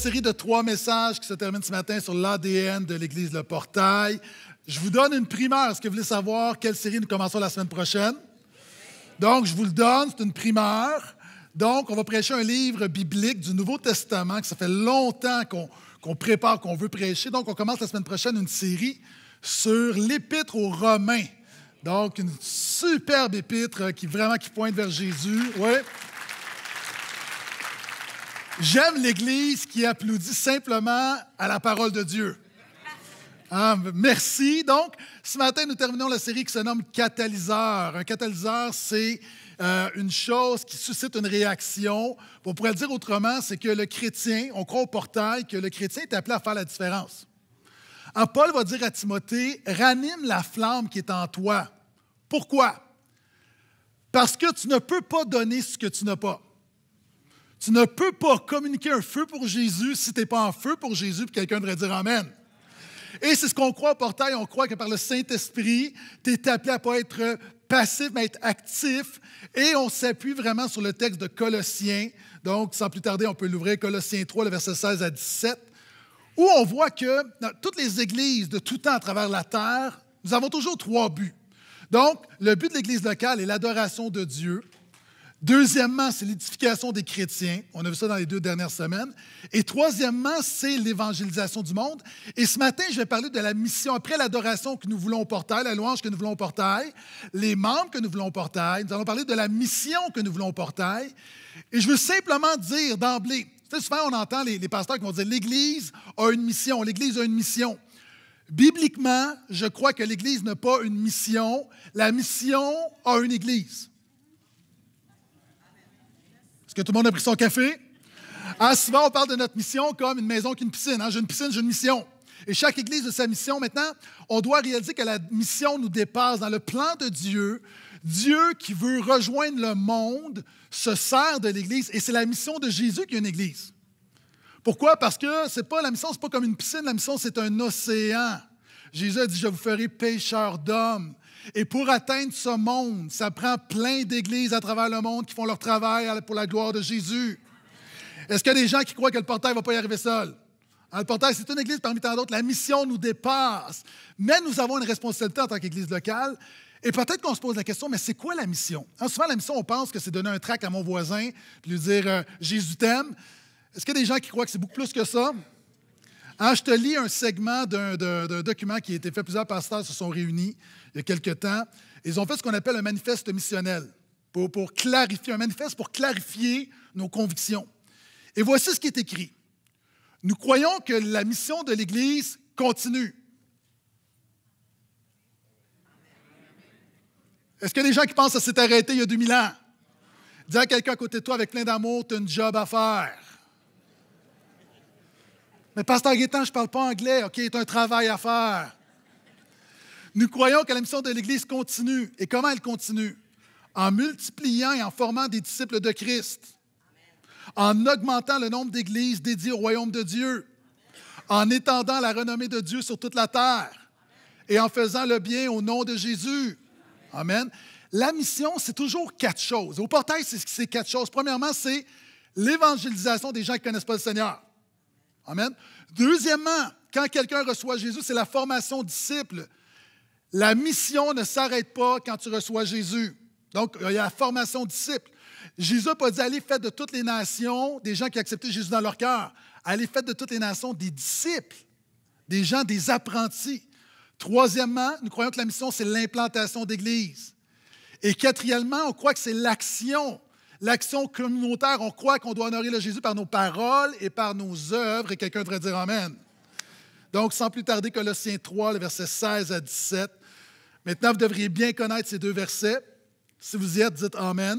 série de trois messages qui se termine ce matin sur l'ADN de l'Église Le Portail. Je vous donne une primeur. Est-ce que vous voulez savoir quelle série nous commençons la semaine prochaine? Donc, je vous le donne, c'est une primeur. Donc, on va prêcher un livre biblique du Nouveau Testament, que ça fait longtemps qu'on prépare, qu'on veut prêcher. Donc, on commence la semaine prochaine une série sur l'épître aux Romains. Donc, une superbe épître qui vraiment qui pointe vers Jésus. Oui. J'aime l'Église qui applaudit simplement à la parole de Dieu. Ah, merci. Donc, ce matin, nous terminons la série qui se nomme Catalyseur. Un catalyseur, c'est euh, une chose qui suscite une réaction. On pourrait le dire autrement, c'est que le chrétien, on croit au portail, que le chrétien est appelé à faire la différence. Alors, ah, Paul va dire à Timothée, ranime la flamme qui est en toi. Pourquoi? Parce que tu ne peux pas donner ce que tu n'as pas. Tu ne peux pas communiquer un feu pour Jésus si tu n'es pas en feu pour Jésus, puis quelqu'un devrait dire Amen. Et c'est ce qu'on croit au portail. On croit que par le Saint-Esprit, tu es appelé à ne pas être passif, mais être actif. Et on s'appuie vraiment sur le texte de Colossiens. Donc, sans plus tarder, on peut l'ouvrir, Colossiens 3, le verset 16 à 17, où on voit que dans toutes les églises de tout temps à travers la terre, nous avons toujours trois buts. Donc, le but de l'église locale est l'adoration de Dieu, Deuxièmement, c'est l'édification des chrétiens. On a vu ça dans les deux dernières semaines. Et troisièmement, c'est l'évangélisation du monde. Et ce matin, je vais parler de la mission. Après l'adoration que nous voulons au portail, la louange que nous voulons au portail, les membres que nous voulons au portail, nous allons parler de la mission que nous voulons au portail. Et je veux simplement dire d'emblée, souvent on entend les, les pasteurs qui vont dire l'Église a une mission, l'Église a une mission. Bibliquement, je crois que l'Église n'a pas une mission. La mission a une Église. Est-ce que tout le monde a pris son café? Ah, souvent, on parle de notre mission comme une maison qu'une piscine. Hein. J'ai une piscine, j'ai une mission. Et chaque Église a sa mission. Maintenant, on doit réaliser que la mission nous dépasse. Dans le plan de Dieu, Dieu qui veut rejoindre le monde se sert de l'Église. Et c'est la mission de Jésus qui est une Église. Pourquoi? Parce que c'est pas la mission, c'est pas comme une piscine. La mission, c'est un océan. Jésus a dit, je vous ferai pêcheurs d'hommes. Et pour atteindre ce monde, ça prend plein d'églises à travers le monde qui font leur travail pour la gloire de Jésus. Est-ce qu'il y a des gens qui croient que le portail ne va pas y arriver seul? Hein, le portail, c'est une église parmi tant d'autres. La mission nous dépasse. Mais nous avons une responsabilité en tant qu'église locale. Et peut-être qu'on se pose la question, mais c'est quoi la mission? Hein, souvent, la mission, on pense que c'est donner un trac à mon voisin, lui dire euh, Jésus t'aime. Est-ce qu'il y a des gens qui croient que c'est beaucoup plus que ça? Hein, je te lis un segment d'un document qui a été fait. Plusieurs pasteurs se sont réunis il y a quelque temps. Ils ont fait ce qu'on appelle un manifeste missionnel pour, clarifier, un manifeste pour clarifier nos convictions. Et voici ce qui est écrit. Nous croyons que la mission de l'Église continue. Est-ce qu'il y a des gens qui pensent que ça s'est arrêté il y a 2000 ans? Dis à quelqu'un à côté de toi avec plein d'amour, tu as une job à faire. Mais Pasteur Guétan, je ne parle pas anglais, OK, c'est un travail à faire. Nous croyons que la mission de l'Église continue. Et comment elle continue? En multipliant et en formant des disciples de Christ, en augmentant le nombre d'églises dédiées au royaume de Dieu, en étendant la renommée de Dieu sur toute la terre et en faisant le bien au nom de Jésus. Amen. La mission, c'est toujours quatre choses. Au portail, c'est quatre choses. Premièrement, c'est l'évangélisation des gens qui ne connaissent pas le Seigneur. Amen. Deuxièmement, quand quelqu'un reçoit Jésus, c'est la formation disciple. La mission ne s'arrête pas quand tu reçois Jésus. Donc, il y a la formation disciple. Jésus n'a pas dit allez, faites de toutes les nations des gens qui acceptaient Jésus dans leur cœur. Allez, faites de toutes les nations des disciples, des gens, des apprentis. Troisièmement, nous croyons que la mission, c'est l'implantation d'Église. Et quatrièmement, on croit que c'est l'action l'action communautaire. On croit qu'on doit honorer le Jésus par nos paroles et par nos œuvres, et quelqu'un devrait dire Amen. Donc, sans plus tarder, Colossiens 3, le verset 16 à 17. Maintenant, vous devriez bien connaître ces deux versets. Si vous y êtes, dites Amen.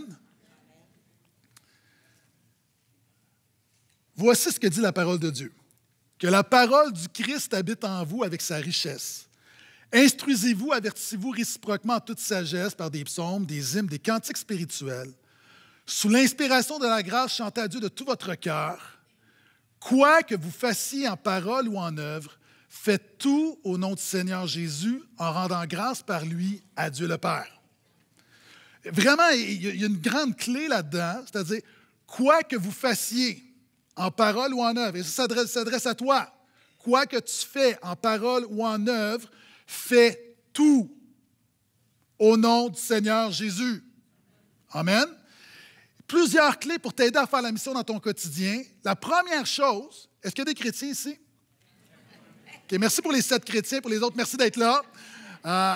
Voici ce que dit la parole de Dieu. Que la parole du Christ habite en vous avec sa richesse. Instruisez-vous, avertissez-vous réciproquement en toute sagesse par des psaumes, des hymnes, des cantiques spirituels sous l'inspiration de la grâce, chantez à Dieu de tout votre cœur. Quoi que vous fassiez en parole ou en œuvre, faites tout au nom du Seigneur Jésus en rendant grâce par lui à Dieu le Père. Vraiment, il y a une grande clé là-dedans, c'est-à-dire quoi que vous fassiez en parole ou en œuvre, et ça s'adresse à toi, quoi que tu fais en parole ou en œuvre, fais tout au nom du Seigneur Jésus. Amen plusieurs clés pour t'aider à faire la mission dans ton quotidien. La première chose, est-ce qu'il y a des chrétiens ici? merci pour les sept chrétiens, pour les autres, merci d'être là. Euh,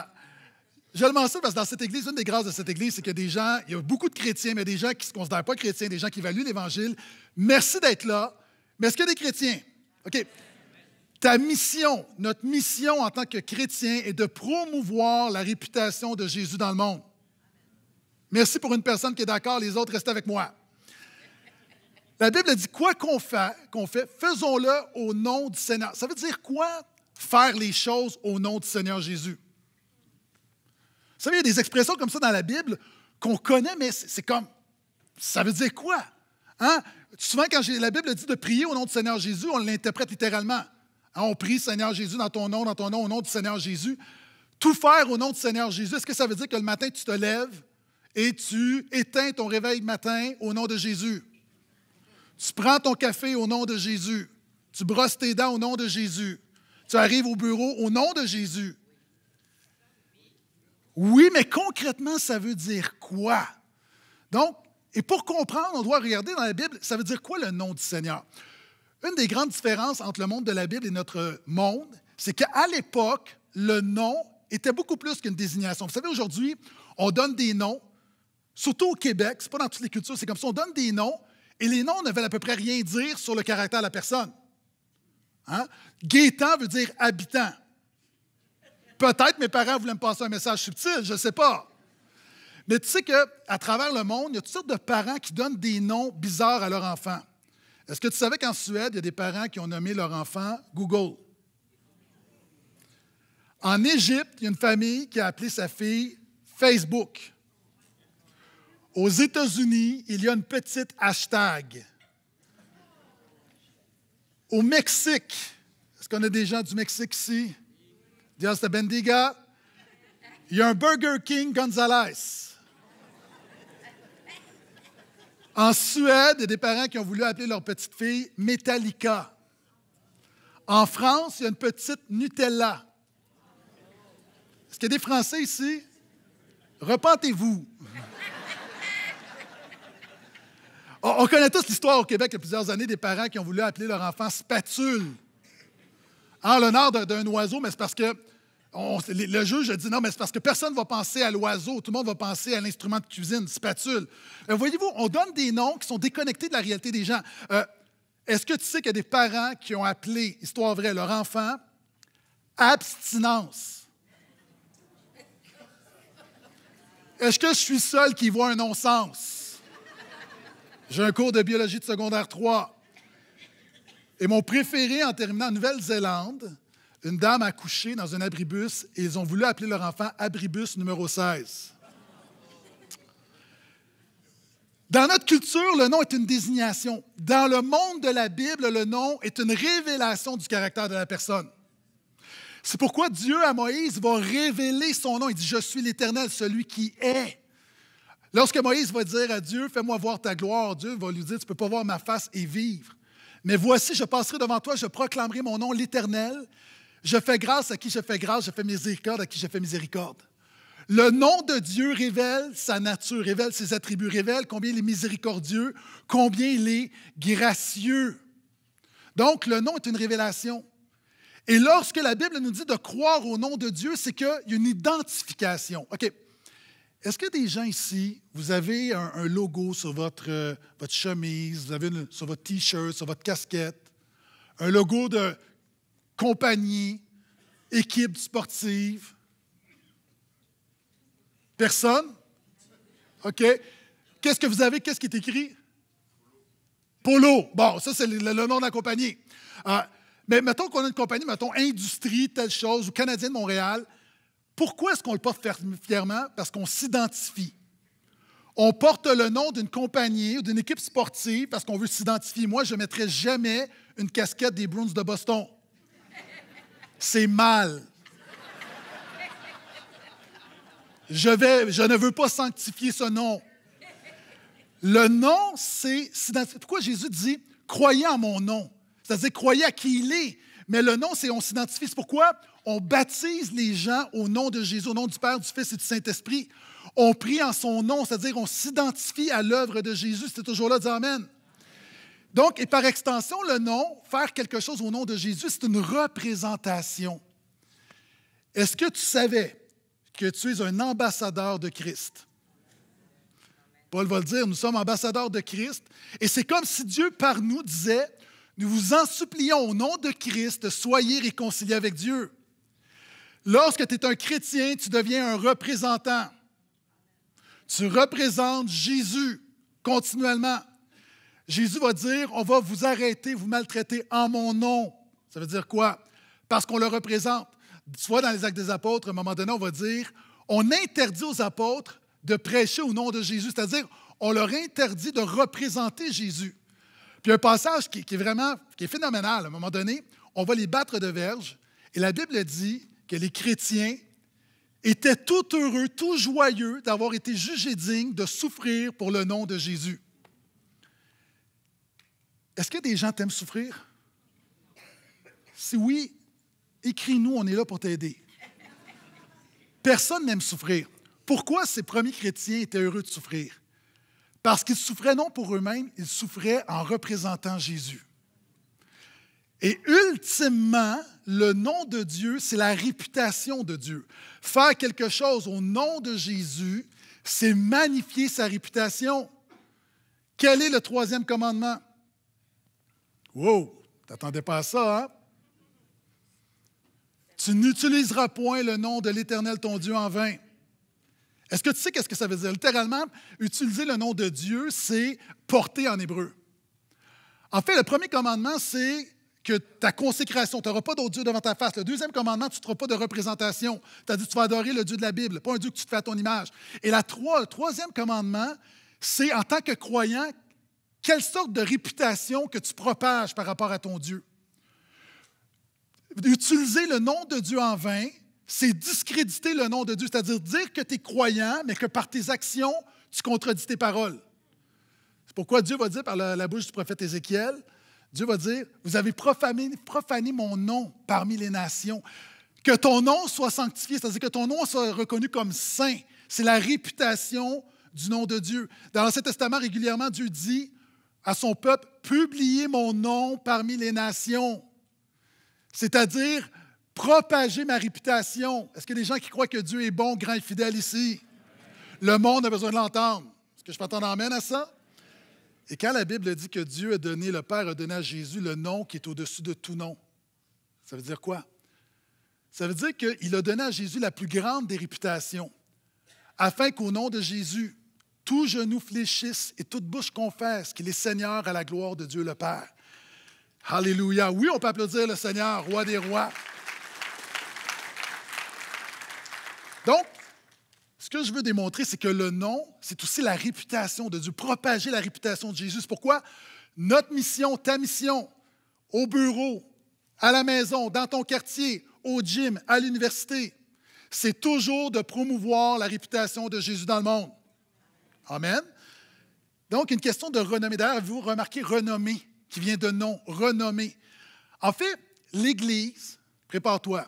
je le mentionne parce que dans cette église, une des grâces de cette église, c'est qu'il y a des gens, il y a beaucoup de chrétiens, mais des gens qui ne se considèrent pas chrétiens, des gens qui évaluent l'Évangile. Merci d'être là. Mais est-ce qu'il y a des chrétiens? OK. Ta mission, notre mission en tant que chrétien est de promouvoir la réputation de Jésus dans le monde. Merci pour une personne qui est d'accord, les autres restent avec moi. La Bible dit quoi qu'on fait, fait, faisons-le au nom du Seigneur. Ça veut dire quoi faire les choses au nom du Seigneur Jésus? Vous savez, il y a des expressions comme ça dans la Bible qu'on connaît, mais c'est comme ça veut dire quoi? Hein? Souvent, quand la Bible dit de prier au nom du Seigneur Jésus, on l'interprète littéralement. Hein, on prie Seigneur Jésus dans ton nom, dans ton nom, au nom du Seigneur Jésus. Tout faire au nom du Seigneur Jésus, est-ce que ça veut dire que le matin, tu te lèves, et tu éteins ton réveil matin au nom de Jésus. Tu prends ton café au nom de Jésus. Tu brosses tes dents au nom de Jésus. Tu arrives au bureau au nom de Jésus. Oui, mais concrètement, ça veut dire quoi? Donc, et pour comprendre, on doit regarder dans la Bible, ça veut dire quoi le nom du Seigneur? Une des grandes différences entre le monde de la Bible et notre monde, c'est qu'à l'époque, le nom était beaucoup plus qu'une désignation. Vous savez, aujourd'hui, on donne des noms Surtout au Québec, c'est pas dans toutes les cultures, c'est comme si On donne des noms et les noms ne veulent à peu près rien dire sur le caractère de la personne. Hein? Gaétan veut dire habitant. Peut-être mes parents voulaient me passer un message subtil, je ne sais pas. Mais tu sais qu'à travers le monde, il y a toutes sortes de parents qui donnent des noms bizarres à leur enfants. Est-ce que tu savais qu'en Suède, il y a des parents qui ont nommé leur enfant Google? En Égypte, il y a une famille qui a appelé sa fille Facebook. Aux États-Unis, il y a une petite hashtag. Au Mexique, est-ce qu'on a des gens du Mexique ici? Dios de Bendiga. Il y a un Burger King Gonzalez. En Suède, il y a des parents qui ont voulu appeler leur petite fille Metallica. En France, il y a une petite Nutella. Est-ce qu'il y a des Français ici? Repentez-vous. On, connaît tous l'histoire au Québec il y a plusieurs années des parents qui ont voulu appeler leur enfant spatule en l'honneur d'un oiseau, mais c'est parce que le juge a dit non, mais c'est parce que personne ne va penser à l'oiseau, tout le monde va penser à l'instrument de cuisine, spatule. Euh, voyez-vous, on donne des noms qui sont déconnectés de la réalité des gens. Euh, est-ce que tu sais qu'il y a des parents qui ont appelé, histoire vraie, leur enfant abstinence? Est-ce que je suis seul qui voit un non-sens? J'ai un cours de biologie de secondaire 3. Et mon préféré en terminant Nouvelle-Zélande, une dame a couché dans un abribus et ils ont voulu appeler leur enfant abribus numéro 16. Dans notre culture, le nom est une désignation. Dans le monde de la Bible, le nom est une révélation du caractère de la personne. C'est pourquoi Dieu à Moïse va révéler son nom. Il dit, je suis l'Éternel, celui qui est. Lorsque Moïse va dire à Dieu, fais-moi voir ta gloire, Dieu va lui dire, tu ne peux pas voir ma face et vivre. Mais voici, je passerai devant toi, je proclamerai mon nom, l'Éternel. Je fais grâce à qui je fais grâce, je fais miséricorde à qui je fais miséricorde. Le nom de Dieu révèle sa nature, révèle ses attributs, révèle combien il est miséricordieux, combien il est gracieux. Donc, le nom est une révélation. Et lorsque la Bible nous dit de croire au nom de Dieu, c'est qu'il y a une identification. OK, est-ce que des gens ici, vous avez un, logo sur euh, votre, chemise, vous avez sur votre t-shirt, sur votre casquette, un logo de compagnie, équipe sportive? Personne? OK. Qu'est-ce que vous avez? Qu'est-ce qui est écrit? Polo. Bon, ça, c'est le, nom de la compagnie. Ah, mais mettons qu'on a une compagnie, mettons Industrie, telle chose, ou Canadien de Montréal. Pourquoi est-ce qu'on le porte fièrement? Parce qu'on s'identifie. On porte le nom d'une compagnie ou d'une équipe sportive parce qu'on veut s'identifier. Moi, je ne mettrai jamais une casquette des Bruins de Boston. C'est mal. Je, je ne veux pas sanctifier ce nom. Le nom, c'est s'identifier. Pourquoi Jésus dit croyez en mon nom? C'est-à-dire croyez à qui il est. Mais le nom, c'est on s'identifie. C'est pourquoi on baptise les gens au nom de Jésus, au nom du Père, du Fils et du Saint-Esprit. On prie en son nom, c'est-à-dire on s'identifie à l'œuvre de Jésus. C'est toujours là, dire Amen. Donc, et par extension, le nom, faire quelque chose au nom de Jésus, c'est une représentation. Est-ce que tu savais que tu es un ambassadeur de Christ? Paul va le dire, nous sommes ambassadeurs de Christ. Et c'est comme si Dieu par nous disait, nous vous en supplions au nom de Christ, soyez réconciliés avec Dieu. Lorsque tu es un chrétien, tu deviens un représentant. Tu représentes Jésus continuellement. Jésus va dire, on va vous arrêter, vous maltraiter en mon nom. Ça veut dire quoi? Parce qu'on le représente. Tu vois, dans les actes des apôtres, à un moment donné, on va dire, on interdit aux apôtres de prêcher au nom de Jésus, c'est-à-dire on leur interdit de représenter Jésus. Puis un passage qui, est vraiment qui est phénoménal, à un moment donné, on va les battre de verge, et la Bible dit, que les chrétiens étaient tout heureux, tout joyeux d'avoir été jugés dignes de souffrir pour le nom de Jésus. Est-ce que des gens t'aiment souffrir? Si oui, écris-nous, on est là pour t'aider. Personne n'aime souffrir. Pourquoi ces premiers chrétiens étaient heureux de souffrir? Parce qu'ils souffraient non pour eux-mêmes, ils souffraient en représentant Jésus. Et ultimement, le nom de Dieu, c'est la réputation de Dieu. Faire quelque chose au nom de Jésus, c'est magnifier sa réputation. Quel est le troisième commandement? Wow, t'attendais pas à ça, hein? Tu n'utiliseras point le nom de l'Éternel ton Dieu en vain. Est-ce que tu sais qu'est-ce que ça veut dire? Littéralement, utiliser le nom de Dieu, c'est porter en hébreu. En fait, le premier commandement, c'est que ta consécration, tu n'auras pas d'autre Dieu devant ta face. Le deuxième commandement, tu ne feras pas de représentation. Tu as dit, tu vas adorer le Dieu de la Bible, pas un Dieu que tu te fais à ton image. Et la le troisième commandement, c'est en tant que croyant, quelle sorte de réputation que tu propages par rapport à ton Dieu. Utiliser le nom de Dieu en vain, c'est discréditer le nom de Dieu, c'est-à-dire dire que tu es croyant, mais que par tes actions, tu contredis tes paroles. C'est pourquoi Dieu va dire par la bouche du prophète Ézéchiel, Dieu va dire, vous avez profané, mon nom parmi les nations. Que ton nom soit sanctifié, c'est-à-dire que ton nom soit reconnu comme saint. C'est la réputation du nom de Dieu. Dans l'Ancien Testament, régulièrement, Dieu dit à son peuple, publiez mon nom parmi les nations. C'est-à-dire, Propagez ma réputation. Est-ce que les des gens qui croient que Dieu est bon, grand et fidèle ici? Le monde a besoin de l'entendre. Est-ce que je peux entendre amène à ça? Et quand la Bible dit que Dieu a donné, le Père a donné à Jésus le nom qui est au-dessus de tout nom, ça veut dire quoi? Ça veut dire qu'il a donné à Jésus la plus grande des réputations, afin qu'au nom de Jésus, tout genou fléchisse et toute bouche confesse qu'il est Seigneur à la gloire de Dieu le Père. Alléluia. Oui, on peut applaudir le Seigneur, roi des rois. Donc, ce que je veux démontrer, c'est que le nom, c'est aussi la réputation de Dieu, propager la réputation de Jésus. Pourquoi? Notre mission, ta mission, au bureau, à la maison, dans ton quartier, au gym, à l'université, c'est toujours de promouvoir la réputation de Jésus dans le monde. Amen. Donc, une question de renommée. D'ailleurs, vous remarquez renommée, qui vient de nom, renommée. En fait, l'Église, prépare-toi,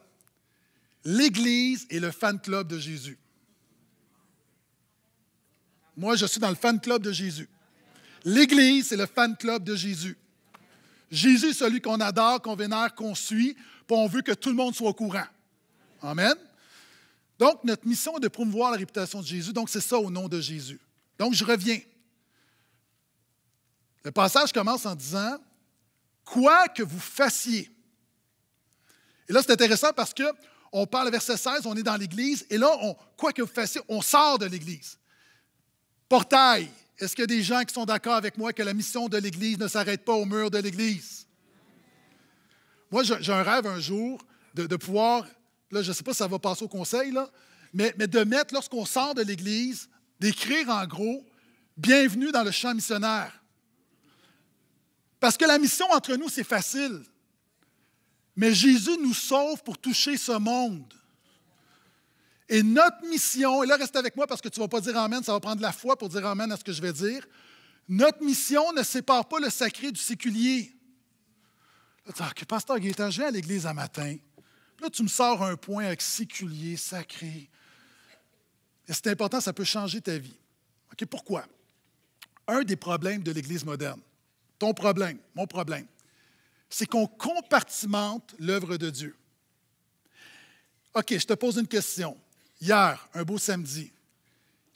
l'Église est le fan club de Jésus. Moi, je suis dans le fan club de Jésus. L'Église, c'est le fan club de Jésus. Jésus, celui qu'on adore, qu'on vénère, qu'on suit, puis on veut que tout le monde soit au courant. Amen. Donc, notre mission est de promouvoir la réputation de Jésus. Donc, c'est ça au nom de Jésus. Donc, je reviens. Le passage commence en disant Quoi que vous fassiez. Et là, c'est intéressant parce que on parle verset 16, on est dans l'Église, et là, quoi que vous fassiez, on sort de l'Église. Portail. Est-ce qu'il y a des gens qui sont d'accord avec moi que la mission de l'Église ne s'arrête pas au mur de l'Église? Moi, j'ai un rêve un jour de, pouvoir, là, je ne sais pas si ça va passer au conseil, là, mais de mettre, lorsqu'on sort de l'Église, d'écrire en gros Bienvenue dans le champ missionnaire. Parce que la mission entre nous, c'est facile. Mais Jésus nous sauve pour toucher ce monde. Et notre mission, et là reste avec moi parce que tu ne vas pas dire Amen, ça va prendre la foi pour dire Amen à ce que je vais dire. Notre mission ne sépare pas le sacré du séculier. Là, tu ah, Pasteur Gaétan, je à l'église un matin. Là, tu me sors un point avec séculier, sacré. Et c'est important, ça peut changer ta vie. OK, pourquoi? Un des problèmes de l'Église moderne, ton problème, mon problème, c'est qu'on compartimente l'œuvre de Dieu. OK, je te pose une question. Hier, un beau samedi,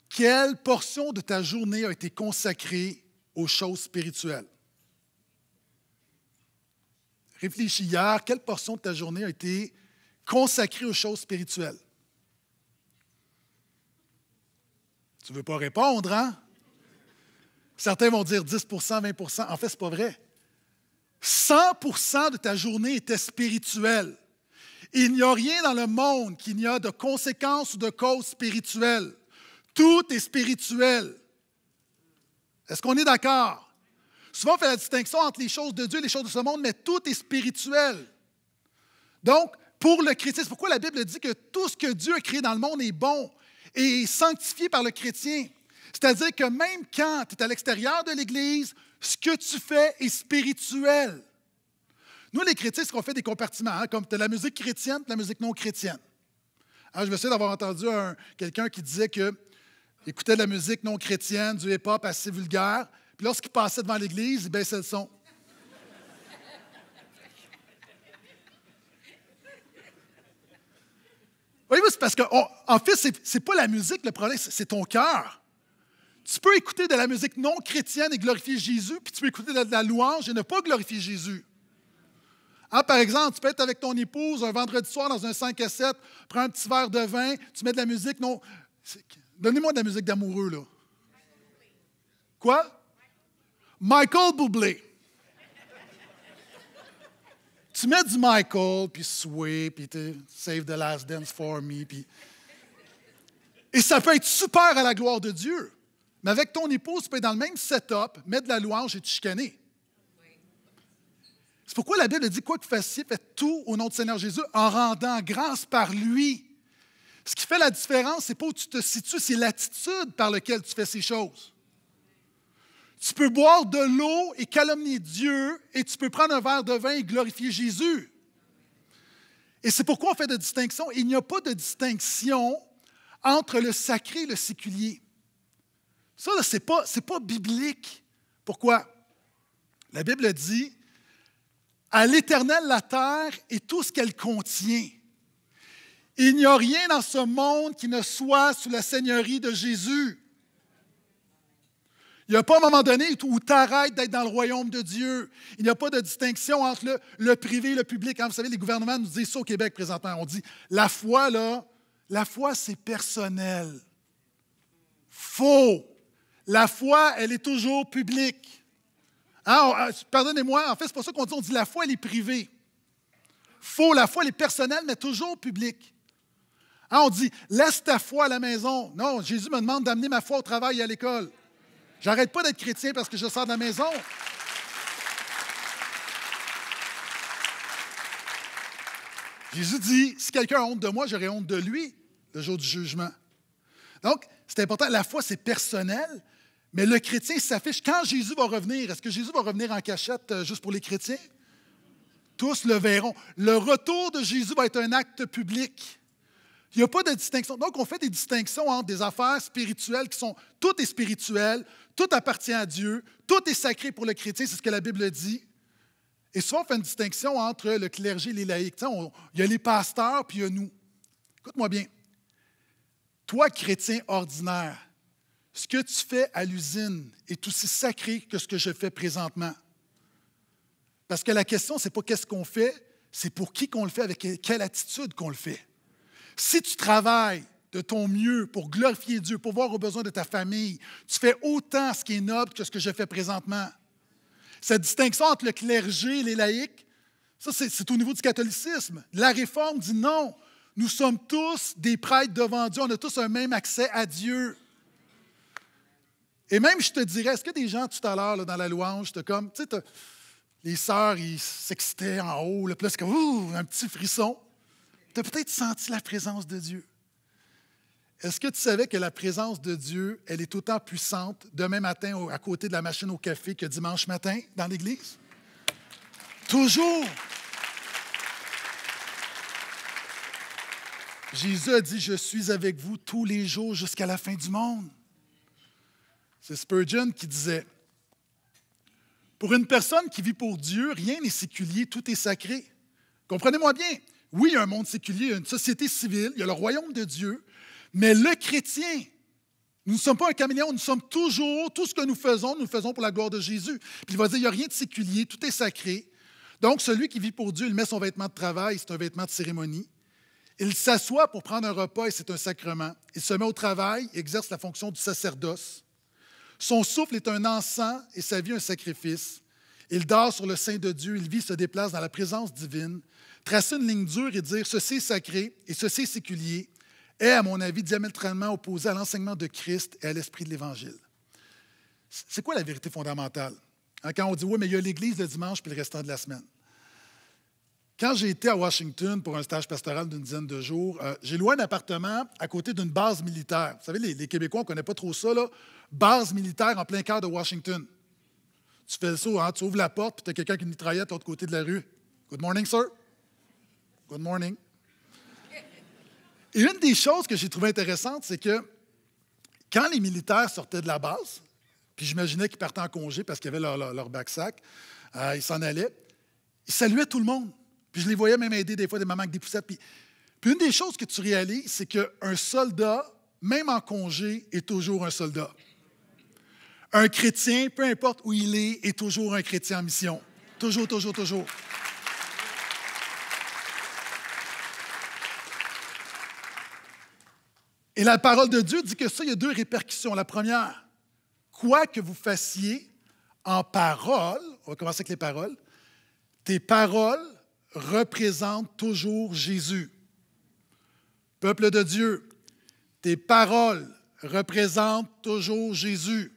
quelle portion de ta journée a été consacrée aux choses spirituelles? Réfléchis hier, quelle portion de ta journée a été consacrée aux choses spirituelles? Tu ne veux pas répondre, hein? Certains vont dire 10 20 En fait, ce n'est pas vrai. 100 de ta journée était spirituelle. Il n'y a rien dans le monde qui n'y a de conséquences ou de causes spirituelles. Tout est spirituel. Est-ce qu'on est, d'accord? Souvent, on fait la distinction entre les choses de Dieu et les choses de ce monde, mais tout est spirituel. Donc, pour le chrétien, c'est pourquoi la Bible dit que tout ce que Dieu a créé dans le monde est bon et sanctifié par le chrétien. C'est-à-dire que même quand tu es à l'extérieur de l'Église, ce que tu fais est spirituel. Nous, les chrétiens, c'est qu'on fait des compartiments, hein, comme tu as la musique chrétienne de la musique non chrétienne. Hein, je me souviens d'avoir entendu quelqu'un qui disait que écoutait de la musique non chrétienne, du hip-hop assez vulgaire, puis lorsqu'il passait devant l'église, il baissait le son. voyez c'est parce que, en fait, c'est pas la musique le problème, c'est ton cœur. Tu peux écouter de la musique non chrétienne et glorifier Jésus, puis tu peux écouter de la louange et ne pas glorifier Jésus. Ah, par exemple, tu peux être avec ton épouse un vendredi soir dans un 5 à 7, prends un petit verre de vin, tu mets de la musique. Non, donnez-moi de la musique d'amoureux, là. Quoi? Michael Bublé. tu mets du Michael, puis Sway, puis Save the Last Dance for Me, Et ça peut être super à la gloire de Dieu. Mais avec ton épouse, tu peux être dans le même setup, mettre de la louange et te chicaner. C'est pourquoi la Bible dit quoi que fassiez, faites tout au nom du Seigneur Jésus en rendant grâce par lui. Ce qui fait la différence, c'est pas où tu te situes, c'est l'attitude par laquelle tu fais ces choses. Tu peux boire de l'eau et calomnier Dieu, et tu peux prendre un verre de vin et glorifier Jésus. Et c'est pourquoi on fait de distinction. Il n'y a pas de distinction entre le sacré et le séculier. Ça, ce n'est pas biblique. Pourquoi? La Bible dit à l'Éternel la terre et tout ce qu'elle contient. Il n'y a rien dans ce monde qui ne soit sous la seigneurie de Jésus. Il n'y a pas un moment donné où tu arrêtes d'être dans le royaume de Dieu. Il n'y a pas de distinction entre le, privé et le public. Hein, vous savez, les gouvernements nous disent ça au Québec présentement. On dit la foi, là, la foi, c'est personnel. Faux. La foi, elle est toujours publique. Ah, ah, pardonnez-moi, en fait, c'est pour ça qu'on dit, la foi, elle est privée. Faux, la foi, elle est personnelle, mais toujours publique. Ah, on dit, laisse ta foi à la maison. Non, Jésus me demande d'amener ma foi au travail et à l'école. J'arrête pas d'être chrétien parce que je sors de la maison. Jésus dit, si quelqu'un a honte de moi, j'aurai honte de lui le jour du jugement. Donc, c'est important. La foi, c'est personnel, mais le chrétien s'affiche. Quand Jésus va revenir, est-ce que Jésus va revenir en cachette euh, juste pour les chrétiens? Tous le verront. Le retour de Jésus va être un acte public. Il n'y a pas de distinction. Donc, on fait des distinctions entre des affaires spirituelles qui sont tout est spirituel, tout appartient à Dieu, tout est sacré pour le chrétien, c'est ce que la Bible dit. Et souvent, on fait une distinction entre le clergé et les laïcs. il y a les pasteurs, puis il y a nous. Écoute-moi bien. Toi, chrétien ordinaire, ce que tu fais à l'usine est aussi sacré que ce que je fais présentement. Parce que la question, ce n'est pas qu'est-ce qu'on fait, c'est pour qui qu'on le fait, avec quelle attitude qu'on le fait. Si tu travailles de ton mieux pour glorifier Dieu, pour voir aux besoins de ta famille, tu fais autant ce qui est noble que ce que je fais présentement. Cette distinction entre le clergé et les laïcs, ça, c'est au niveau du catholicisme. La réforme dit non, nous sommes tous des prêtres devant Dieu, on a tous un même accès à Dieu. Et même, je te dirais, est-ce que des gens tout à l'heure, dans la louange, comme, tu sais, les sœurs, ils s'excitaient en haut, le plus comme, un petit frisson. Tu as peut-être senti la présence de Dieu. Est-ce que tu savais que la présence de Dieu, elle est autant puissante demain matin à côté de la machine au café que dimanche matin dans l'Église? Toujours! Jésus a dit, je suis avec vous tous les jours jusqu'à la fin du monde. C'est Spurgeon qui disait Pour une personne qui vit pour Dieu, rien n'est séculier, tout est sacré. Comprenez-moi bien. Oui, il y a un monde séculier, il y a une société civile, il y a le royaume de Dieu, mais le chrétien, nous ne sommes pas un caméléon, nous sommes toujours, tout ce que nous faisons, nous le faisons pour la gloire de Jésus. Puis il va dire, il n'y a rien de séculier, tout est sacré. Donc celui qui vit pour Dieu, il met son vêtement de travail, c'est un vêtement de cérémonie. Il s'assoit pour prendre un repas et c'est un sacrement. Il se met au travail, exerce la fonction du sacerdoce. Son souffle est un encens et sa vie un sacrifice. Il dort sur le sein de Dieu, il vit, se déplace dans la présence divine. Tracer une ligne dure et dire ceci est sacré et ceci séculier est, à mon avis, diamétralement opposé à l'enseignement de Christ et à l'esprit de l'Évangile. C'est quoi la vérité fondamentale? Hein, quand on dit oui, mais il y a l'Église le dimanche puis le restant de la semaine. Quand j'ai été à Washington pour un stage pastoral d'une dizaine de jours, euh, j'ai loué un appartement à côté d'une base militaire. Vous savez, les, Québécois, on ne connaît pas trop ça, là. Base militaire en plein cœur de Washington. Tu fais le hein, tu ouvres la porte, puis tu as quelqu'un qui mitraillette de l'autre côté de la rue. Good morning, sir. Good morning. Et une des choses que j'ai trouvées intéressantes, c'est que quand les militaires sortaient de la base, puis j'imaginais qu'ils partaient en congé parce qu'ils avaient leur, leur, leur backsack, euh, ils s'en allaient, ils saluaient tout le monde. Puis je les voyais même aider des fois des mamans avec des poussettes. Puis, puis une des choses que tu réalises, c'est qu'un soldat, même en congé, est toujours un soldat. Un chrétien, peu importe où il est, est toujours un chrétien en mission. Toujours, toujours, toujours. Et la parole de Dieu dit que ça, il y a deux répercussions. La première, quoi que vous fassiez en parole, on va commencer avec les paroles, tes paroles représente toujours Jésus. Peuple de Dieu, tes paroles représentent toujours Jésus.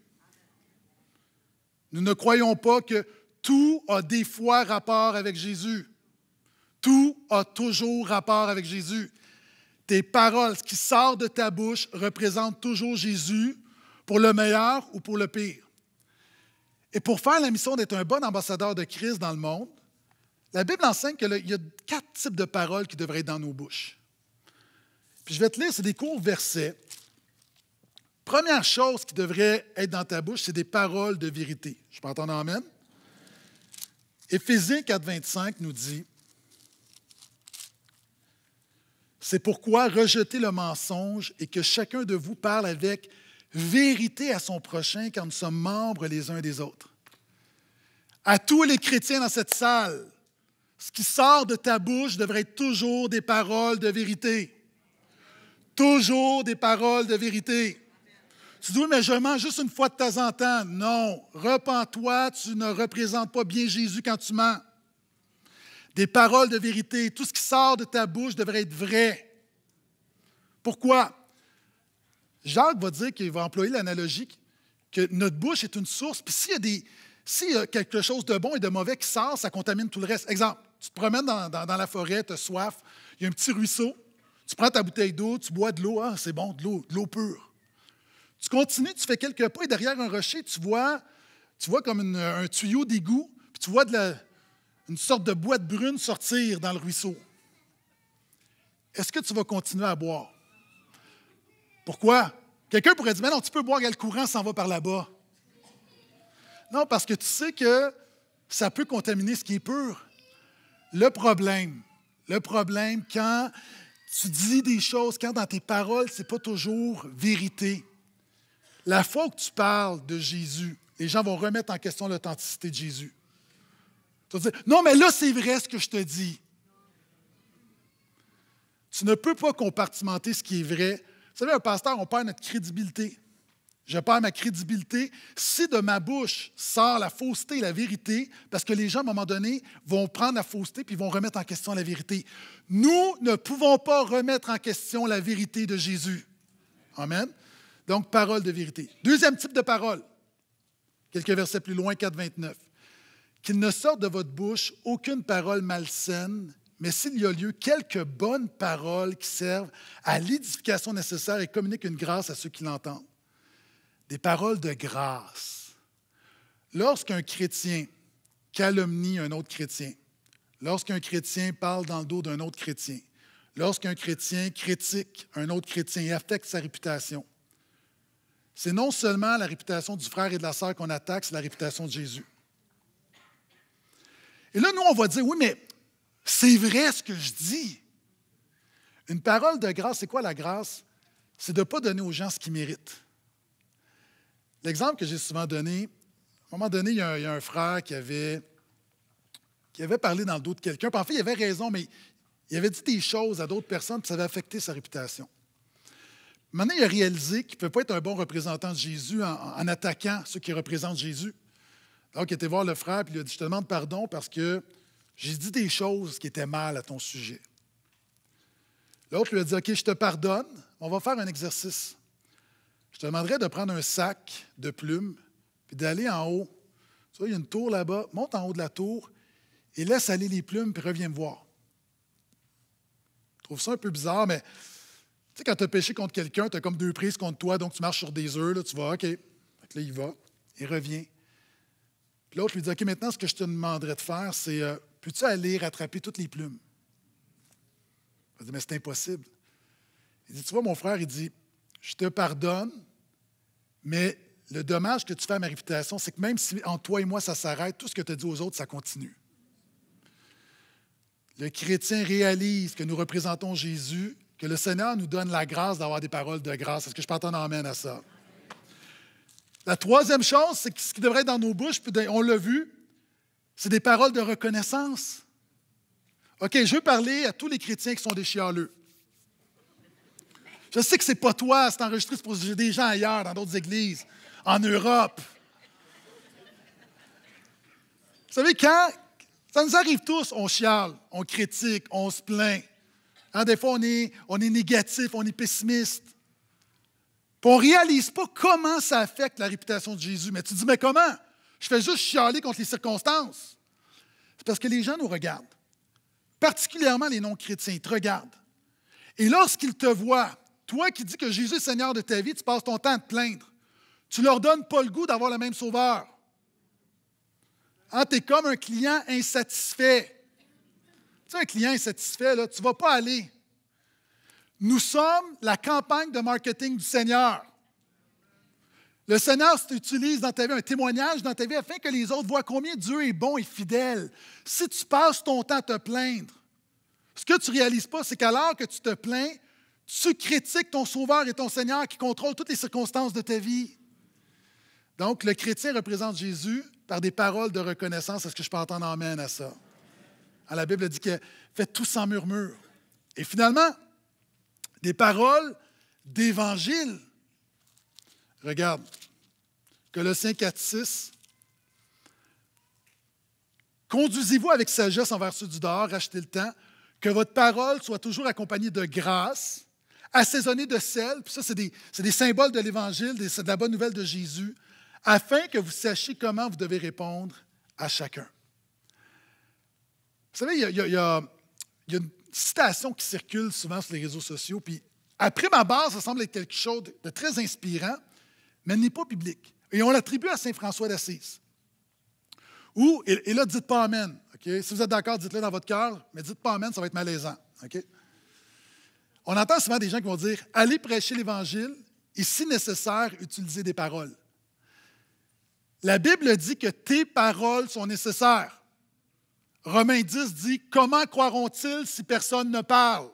Nous ne croyons pas que tout a des fois rapport avec Jésus. Tout a toujours rapport avec Jésus. Tes paroles, ce qui sort de ta bouche, représentent toujours Jésus pour le meilleur ou pour le pire. Et pour faire la mission d'être un bon ambassadeur de Christ dans le monde, la Bible enseigne qu'il y a quatre types de paroles qui devraient être dans nos bouches. Puis je vais te lire, c'est des courts versets. Première chose qui devrait être dans ta bouche, c'est des paroles de vérité. Je peux entendre Amen? Éphésiens 4, 25 nous dit C'est pourquoi rejetez le mensonge et que chacun de vous parle avec vérité à son prochain quand nous sommes membres les uns des autres. À tous les chrétiens dans cette salle, ce qui sort de ta bouche devrait être toujours des paroles de vérité. Toujours des paroles de vérité. Tu dis, oui, mais je mens juste une fois de temps en temps. Non, repens-toi, tu ne représentes pas bien Jésus quand tu mens. Des paroles de vérité, tout ce qui sort de ta bouche devrait être vrai. Pourquoi? Jacques va dire qu'il va employer l'analogie que notre bouche est une source, puis s'il s'il y a quelque chose de bon et de mauvais qui sort, ça contamine tout le reste. Exemple, tu te promènes dans, la forêt, tu as soif, il y a un petit ruisseau, tu prends ta bouteille d'eau, tu bois de l'eau, ah, c'est bon, de l'eau, de l'eau pure. Tu continues, tu fais quelques pas et derrière un rocher, tu vois, tu vois comme un tuyau d'égout, puis tu vois une sorte de boîte brune sortir dans le ruisseau. Est-ce que tu vas continuer à boire? Pourquoi? Quelqu'un pourrait dire, mais non, tu peux boire, il y a le courant s'en va par là-bas. Non, parce que tu sais que ça peut contaminer ce qui est pur. Le problème, le problème quand tu dis des choses, quand dans tes paroles, ce n'est pas toujours vérité. La fois que tu parles de Jésus, les gens vont remettre en question l'authenticité de Jésus. Tu vas dire, non, mais là, c'est vrai ce que je te dis. Tu ne peux pas compartimenter ce qui est vrai. Vous savez, un pasteur, on perd notre crédibilité je perds ma crédibilité. Si de ma bouche sort la fausseté et la vérité, parce que les gens, à un moment donné, vont prendre la fausseté puis vont remettre en question la vérité. Nous ne pouvons pas remettre en question la vérité de Jésus. Amen. Donc, parole de vérité. Deuxième type de parole, quelques versets plus loin, 4, 29. Qu'il ne sorte de votre bouche aucune parole malsaine, mais s'il y a lieu, quelques bonnes paroles qui servent à l'édification nécessaire et communiquent une grâce à ceux qui l'entendent des paroles de grâce. Lorsqu'un chrétien calomnie un autre chrétien, lorsqu'un chrétien parle dans le dos d'un autre chrétien, lorsqu'un chrétien critique un autre chrétien et affecte sa réputation, c'est non seulement la réputation du frère et de la sœur qu'on attaque, c'est la réputation de Jésus. Et là, nous, on va dire, oui, mais c'est vrai ce que je dis. Une parole de grâce, c'est quoi la grâce? C'est de ne pas donner aux gens ce qu'ils méritent. L'exemple que j'ai souvent donné, à un moment donné, il y a un, frère qui avait, qui avait parlé dans le dos de quelqu'un. En fait, il avait raison, mais il avait dit des choses à d'autres personnes, qui ça avait affecté sa réputation. Maintenant, il a réalisé qu'il ne peut pas être un bon représentant de Jésus en, attaquant ceux qui représentent Jésus. Alors il était voir le frère, et il lui a dit, je te demande pardon parce que j'ai dit des choses qui étaient mal à ton sujet. L'autre lui a dit, OK, je te pardonne, on va faire un exercice je te demanderais de prendre un sac de plumes puis d'aller en haut. Tu vois, il y a une tour là-bas, monte en haut de la tour et laisse aller les plumes puis reviens me voir. Je trouve ça un peu bizarre, mais tu sais, quand tu as péché contre quelqu'un, tu as comme deux prises contre toi, donc tu marches sur des œufs, là, tu vas, OK. là, il va, il revient. Puis l'autre lui dit, OK, maintenant, ce que je te demanderais de faire, c'est, euh, peux-tu aller rattraper toutes les plumes? Il dit, mais c'est impossible. Il dit, tu vois, mon frère, il dit, je te pardonne, mais le dommage que tu fais à ma réputation, c'est que même si en toi et moi ça s'arrête, tout ce que tu as dit aux autres, ça continue. Le chrétien réalise que nous représentons Jésus, que le Seigneur nous donne la grâce d'avoir des paroles de grâce. Est-ce que je peux entendre amène à ça? La troisième chose, c'est ce qui devrait être dans nos bouches, on l'a vu, c'est des paroles de reconnaissance. OK, je veux parler à tous les chrétiens qui sont des chialeux. Je sais que c'est pas toi, c'est enregistré, pour des gens ailleurs, dans d'autres églises, en Europe. Vous savez, quand ça nous arrive tous, on chiale, on critique, on se plaint. Hein, des fois, on est, on est négatif, on est pessimiste. on ne réalise pas comment ça affecte la réputation de Jésus. Mais tu dis, mais comment? Je fais juste chialer contre les circonstances. C'est parce que les gens nous regardent, particulièrement les non-chrétiens, ils te regardent. Et lorsqu'ils te voient, toi qui dis que Jésus est Seigneur de ta vie, tu passes ton temps à te plaindre. Tu ne leur donnes pas le goût d'avoir le même sauveur. Hein, tu es comme un client insatisfait. Tu es un client insatisfait, là, tu ne vas pas aller. Nous sommes la campagne de marketing du Seigneur. Le Seigneur utilise dans ta vie un témoignage dans ta vie afin que les autres voient combien Dieu est bon et fidèle. Si tu passes ton temps à te plaindre, ce que tu ne réalises pas, c'est qu'alors que tu te plains, tu critiques ton Sauveur et ton Seigneur qui contrôle toutes les circonstances de ta vie. Donc, le chrétien représente Jésus par des paroles de reconnaissance. Est-ce que je peux entendre Amen à ça? la Bible dit que faites tout sans murmure. Et finalement, des paroles d'évangile. Regarde, Colossiens 4, 6. Conduisez-vous avec sagesse envers ceux du dehors, rachetez le temps, que votre parole soit toujours accompagnée de grâce, assaisonnés de sel, puis ça, c'est des, symboles de l'Évangile, c'est de la bonne nouvelle de Jésus, afin que vous sachiez comment vous devez répondre à chacun. Vous savez, il y a, une citation qui circule souvent sur les réseaux sociaux, puis après ma base, ça semble être quelque chose de très inspirant, mais n'est pas biblique. Et on l'attribue à Saint François d'Assise. Ou, et, et, là, dites pas Amen. OK Si vous êtes d'accord, dites-le dans votre cœur, mais dites pas Amen, ça va être malaisant. OK on entend souvent des gens qui vont dire Allez prêcher l'Évangile et, si nécessaire, utiliser des paroles. La Bible dit que tes paroles sont nécessaires. Romains 10 dit Comment croiront-ils si personne ne parle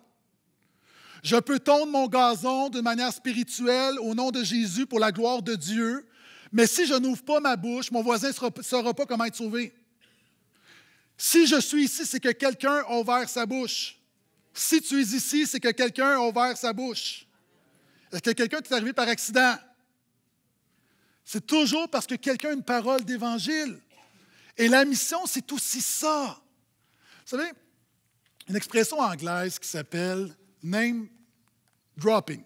Je peux tondre mon gazon de manière spirituelle au nom de Jésus pour la gloire de Dieu, mais si je n'ouvre pas ma bouche, mon voisin ne saura pas comment être sauvé. Si je suis ici, c'est que quelqu'un a ouvert sa bouche. Si tu es ici, c'est que quelqu'un a ouvert sa bouche. Est-ce que quelqu'un est arrivé par accident? C'est toujours parce que quelqu'un a une parole d'évangile. Et la mission, c'est aussi ça. Vous savez, une expression anglaise qui s'appelle name dropping.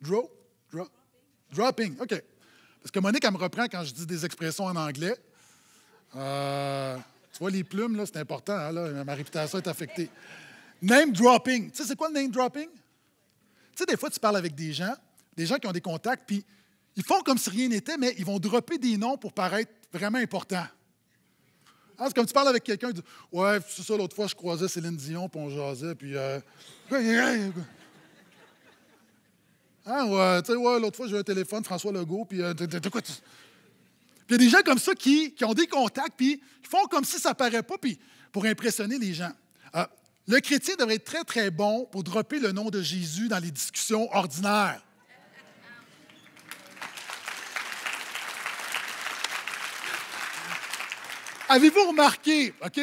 Drop, drop, Dropping, OK. Parce que Monique, elle me reprend quand je dis des expressions en anglais. Euh, tu vois, les plumes, là, c'est important. Hein, ma réputation est affectée. Name dropping. Tu sais, c'est quoi le name dropping? Tu sais, des fois, tu parles avec des gens, des gens qui ont des contacts, puis ils font comme si rien n'était, mais ils vont dropper des noms pour paraître vraiment importants. Ah, c'est comme tu parles avec quelqu'un, tu dis Ouais, c'est ça, l'autre fois, je croisais Céline Dion, puis on jasait, puis. Euh, ah ouais, tu sais, ouais, l'autre fois, j'ai eu un téléphone, François Legault, puis. Euh, puis il y a des gens comme ça qui, qui ont des contacts, puis ils font comme si ça paraît pas, puis pour impressionner les gens. Ah, le chrétien devrait être très, très bon pour dropper le nom de Jésus dans les discussions ordinaires. Avez-vous remarqué, OK,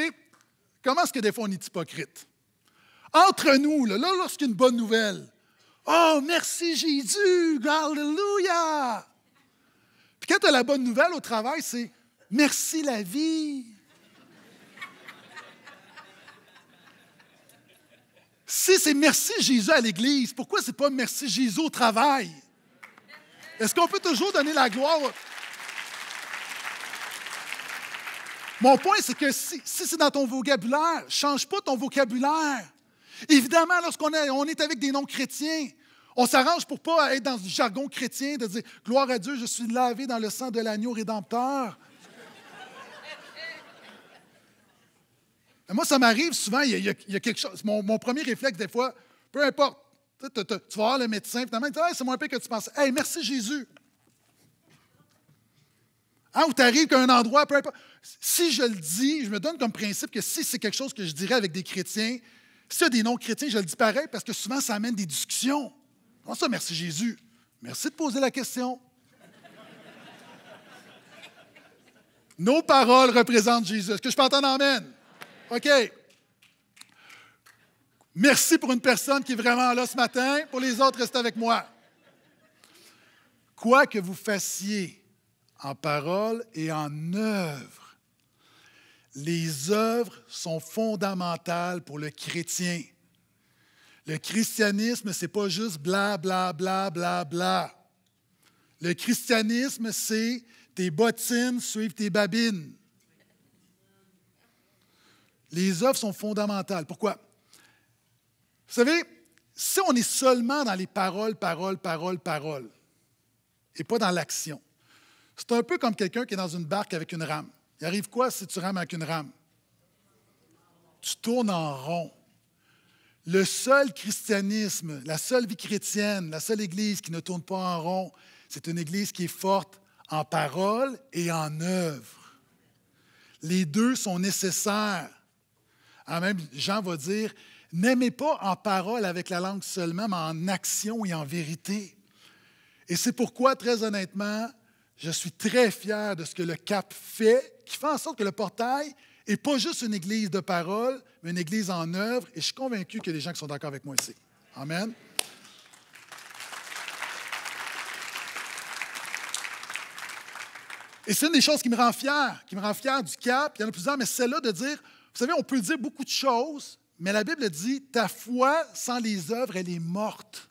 comment est-ce que des fois on est hypocrite? Entre nous, là, a une bonne nouvelle, Oh, merci Jésus, Alléluia! Puis quand tu as la bonne nouvelle au travail, c'est Merci la vie. Si c'est merci Jésus à l'Église, pourquoi c'est pas merci Jésus au travail? Est-ce qu'on peut toujours donner la gloire? Mon point, c'est que si, c'est dans ton vocabulaire, change pas ton vocabulaire. Évidemment, lorsqu'on est, on est avec des non-chrétiens, on s'arrange pour pas être dans du jargon chrétien de dire Gloire à Dieu, je suis lavé dans le sang de l'agneau rédempteur. moi, ça m'arrive souvent, il y, a, quelque chose. Mon, premier réflexe, des fois, peu importe, tu, vas voir le médecin, finalement, c'est moins pire que tu penses. Hey, merci Jésus. ah ou tu arrives qu'à un endroit, peu importe. Si je le dis, je me donne comme principe que si c'est quelque chose que je dirais avec des chrétiens, s'il y a des non-chrétiens, je le dis pareil parce que souvent, ça amène des discussions. Comment ça, merci Jésus? Merci de poser la question. Nos paroles représentent Jésus. Est-ce que je peux entendre Amen? OK. Merci pour une personne qui est vraiment là ce matin. Pour les autres, restez avec moi. Quoi que vous fassiez en parole et en œuvre, les œuvres sont fondamentales pour le chrétien. Le christianisme, c'est pas juste bla bla bla bla bla. Le christianisme, c'est tes bottines suivent tes babines. Les œuvres sont fondamentales. Pourquoi? Vous savez, si on est seulement dans les paroles, paroles, paroles, paroles, et pas dans l'action, c'est un peu comme quelqu'un qui est dans une barque avec une rame. Il arrive quoi si tu rames avec une rame? Tu tournes en rond. Le seul christianisme, la seule vie chrétienne, la seule Église qui ne tourne pas en rond, c'est une Église qui est forte en parole et en œuvre. Les deux sont nécessaires même Jean va dire, n'aimez pas en parole avec la langue seulement, mais en action et en vérité. Et c'est pourquoi, très honnêtement, je suis très fier de ce que le CAP fait, qui fait en sorte que le portail n'est pas juste une église de parole, mais une église en œuvre. Et je suis convaincu que les gens qui sont d'accord avec moi ici. Amen. Et c'est une des choses qui me rend fier, qui me rend fier du CAP, il y en a plusieurs, mais celle-là de dire vous savez, on peut dire beaucoup de choses, mais la Bible dit ta foi sans les œuvres, elle est morte.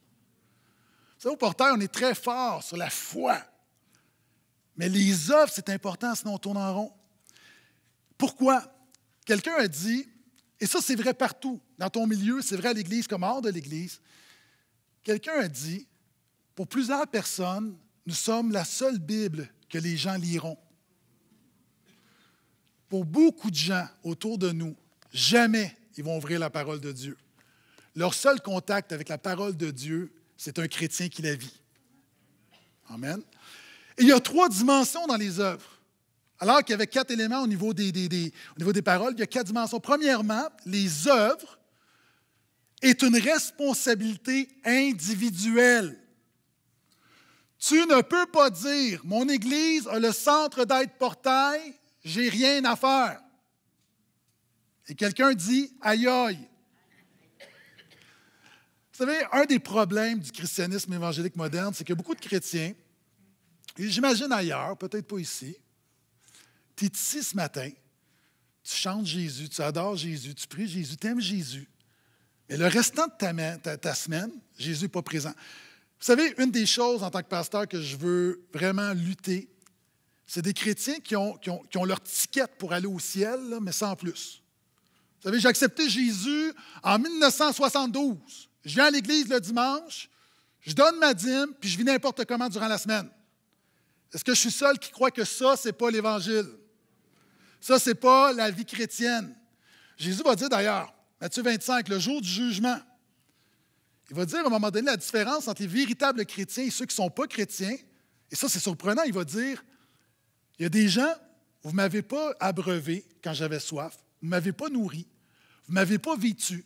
Vous savez, au portail, on est très fort sur la foi. Mais les œuvres, c'est important, sinon on tourne en rond. Pourquoi? Quelqu'un a dit, et ça c'est vrai partout, dans ton milieu, c'est vrai à l'Église comme hors de l'Église, quelqu'un a dit, pour plusieurs personnes, nous sommes la seule Bible que les gens liront pour beaucoup de gens autour de nous, jamais ils vont ouvrir la parole de Dieu. Leur seul contact avec la parole de Dieu, c'est un chrétien qui la vit. Amen. Et il y a trois dimensions dans les œuvres. Alors qu'il y avait quatre éléments au niveau des, des, au niveau des paroles, il y a quatre dimensions. Premièrement, les œuvres est une responsabilité individuelle. Tu ne peux pas dire, mon Église a le centre d'aide portail, j'ai rien à faire. Et quelqu'un dit, aïe aïe. Vous savez, un des problèmes du christianisme évangélique moderne, c'est que beaucoup de chrétiens, et j'imagine ailleurs, peut-être pas ici, tu es ici ce matin, tu chantes Jésus, tu adores Jésus, tu pries Jésus, tu aimes Jésus. Mais le restant de ta, ta semaine, Jésus n'est pas présent. Vous savez, une des choses en tant que pasteur que je veux vraiment lutter, c'est des chrétiens qui ont, leur ticket pour aller au ciel, mais sans plus. Vous savez, j'ai accepté Jésus en 1972. Je viens à l'église le dimanche, je donne ma dîme, puis je vis n'importe comment durant la semaine. Est-ce que je suis seul qui croit que ça, ce n'est pas l'Évangile? Ça, ce n'est pas la vie chrétienne. Jésus va dire d'ailleurs, Matthieu 25, le jour du jugement, il va dire à un moment donné la différence entre les véritables chrétiens et ceux qui ne sont pas chrétiens. Et ça, c'est surprenant. Il va dire il y a des gens, vous ne m'avez pas abreuvé quand j'avais soif, vous ne m'avez pas nourri, vous ne m'avez pas vêtu.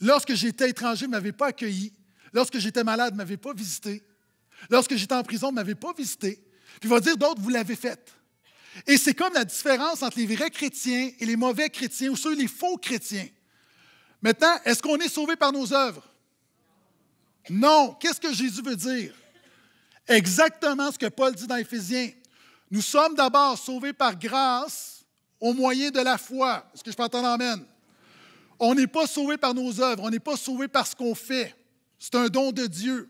Lorsque j'étais étranger, vous ne m'avez pas accueilli. Lorsque j'étais malade, vous ne m'avez pas visité. Lorsque j'étais en prison, vous ne m'avez pas visité. Puis il va dire d'autres, vous l'avez fait. Et c'est comme la différence entre les vrais chrétiens et les mauvais chrétiens ou ceux les faux chrétiens. Maintenant, est-ce qu'on est sauvé par nos œuvres? Non. Qu'est-ce que Jésus veut dire? Exactement ce que Paul dit dans Éphésiens. Nous sommes d'abord sauvés par grâce au moyen de la foi. Est-ce que je peux entendre Amen? On n'est pas sauvé par nos œuvres, on n'est pas sauvé par ce qu'on fait. C'est un don de Dieu.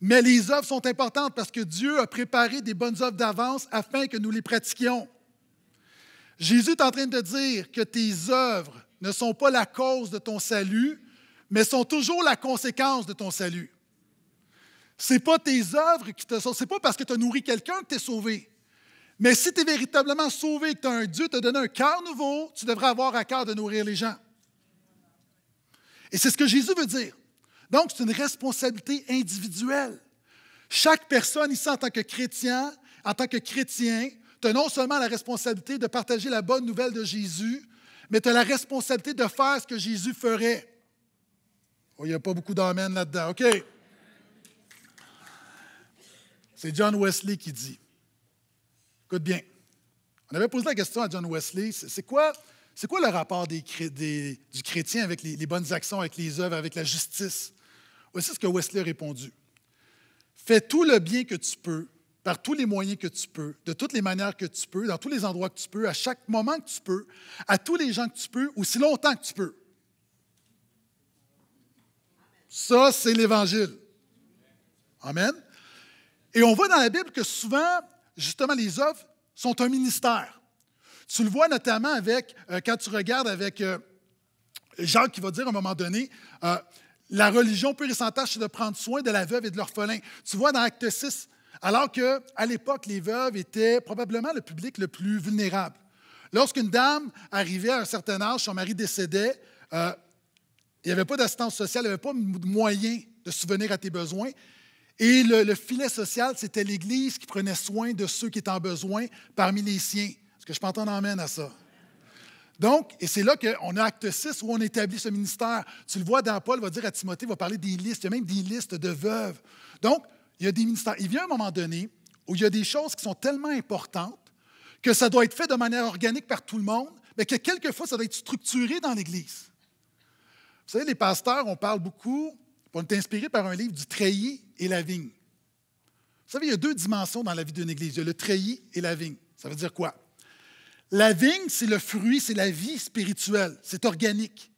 Mais les œuvres sont importantes parce que Dieu a préparé des bonnes œuvres d'avance afin que nous les pratiquions. Jésus est en train de dire que tes œuvres ne sont pas la cause de ton salut, mais sont toujours la conséquence de ton salut. Ce pas tes œuvres qui te sauvent, ce n'est pas parce que tu as nourri quelqu'un que tu es sauvé. Mais si tu es véritablement sauvé, que tu as un Dieu, te donné un cœur nouveau, tu devrais avoir à cœur de nourrir les gens. Et c'est ce que Jésus veut dire. Donc, c'est une responsabilité individuelle. Chaque personne ici, en tant que chrétien, en tant que chrétien, tu as non seulement la responsabilité de partager la bonne nouvelle de Jésus, mais tu as la responsabilité de faire ce que Jésus ferait. Oh, il n'y a pas beaucoup d'amens là-dedans. OK. C'est John Wesley qui dit bien. On avait posé la question à John Wesley c'est quoi, quoi le rapport des, du chrétien avec les, les, bonnes actions, avec les œuvres, avec la justice Voici ce que Wesley a répondu Fais tout le bien que tu peux, par tous les moyens que tu peux, de toutes les manières que tu peux, dans tous les endroits que tu peux, à chaque moment que tu peux, à tous les gens que tu peux, aussi longtemps que tu peux. Ça, c'est l'Évangile. Amen. Et on voit dans la Bible que souvent, justement, les œuvres sont un ministère. Tu le vois notamment avec, euh, quand tu regardes avec euh, Jacques qui va dire à un moment donné, euh, la religion pure et c'est de prendre soin de la veuve et de l'orphelin. Tu vois dans Acte 6, alors qu'à l'époque, les veuves étaient probablement le public le plus vulnérable. Lorsqu'une dame arrivait à un certain âge, son mari décédait, il n'y avait pas d'assistance sociale, il n'y avait pas de moyen de souvenir à tes besoins. Et le, filet social, c'était l'Église qui prenait soin de ceux qui étaient en besoin parmi les siens. Est-ce que je peux entendre amène à ça? Donc, et c'est là qu'on a acte 6 où on établit ce ministère. Tu le vois dans Paul, va dire à Timothée, va parler des listes, il y a même des listes de veuves. Donc, il y a des ministères. Il vient un moment donné où il y a des choses qui sont tellement importantes que ça doit être fait de manière organique par tout le monde, mais que quelquefois, ça doit être structuré dans l'Église. Vous savez, les pasteurs, on parle beaucoup, on est inspiré par un livre du Treillis, et la vigne. Vous savez, il y a deux dimensions dans la vie d'une Église. Il y a le treillis et la vigne. Ça veut dire quoi? La vigne, c'est le fruit, c'est la vie spirituelle, c'est organique.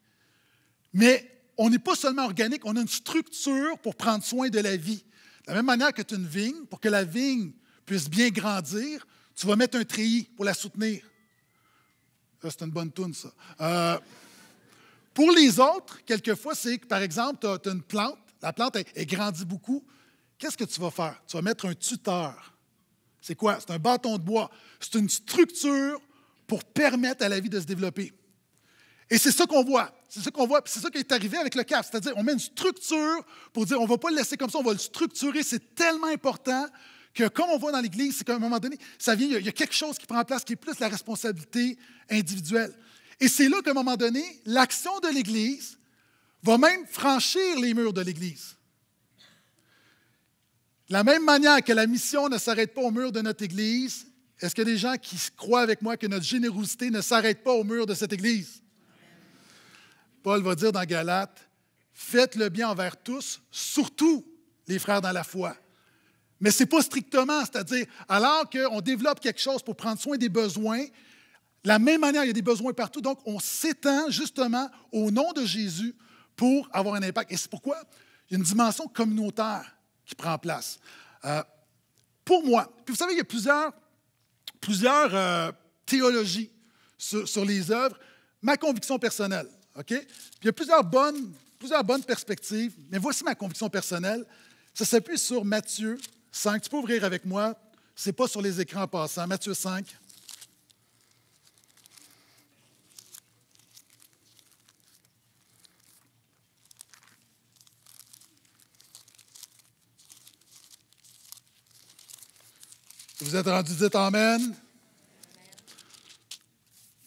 Mais on n'est pas seulement organique, on a une structure pour prendre soin de la vie. De la même manière que tu as une vigne, pour que la vigne puisse bien grandir, tu vas mettre un treillis pour la soutenir. C'est une bonne toune, ça. Euh, pour les autres, quelquefois, c'est que, par exemple, tu as une plante, la plante, elle, grandit beaucoup. Qu'est-ce que tu vas faire? Tu vas mettre un tuteur. C'est quoi? C'est un bâton de bois. C'est une structure pour permettre à la vie de se développer. Et c'est ça qu'on voit. C'est ça qu'on voit. C'est ça qui est arrivé avec le cap. C'est-à-dire, on met une structure pour dire, on ne va pas le laisser comme ça, on va le structurer. C'est tellement important que, comme on voit dans l'Église, c'est qu'à un moment donné, ça vient, il y, y a quelque chose qui prend place qui est plus la responsabilité individuelle. Et c'est là qu'à un moment donné, l'action de l'Église va même franchir les murs de l'Église. De la même manière que la mission ne s'arrête pas au mur de notre Église, est-ce qu'il y a des gens qui croient avec moi que notre générosité ne s'arrête pas au mur de cette Église? Paul va dire dans Galates, faites le bien envers tous, surtout les frères dans la foi. Mais ce n'est pas strictement, c'est-à-dire, alors qu'on développe quelque chose pour prendre soin des besoins, de la même manière, il y a des besoins partout, donc on s'étend justement au nom de Jésus pour avoir un impact. Et c'est pourquoi il y a une dimension communautaire qui prend place. Euh, pour moi, puis vous savez, il y a plusieurs, plusieurs euh, théologies sur, les œuvres. Ma conviction personnelle, OK? il y a plusieurs bonnes, plusieurs bonnes perspectives, mais voici ma conviction personnelle. Ça s'appuie sur Matthieu 5. Tu peux ouvrir avec moi, c'est pas sur les écrans en Matthieu 5. Vous êtes rendu dites Amen?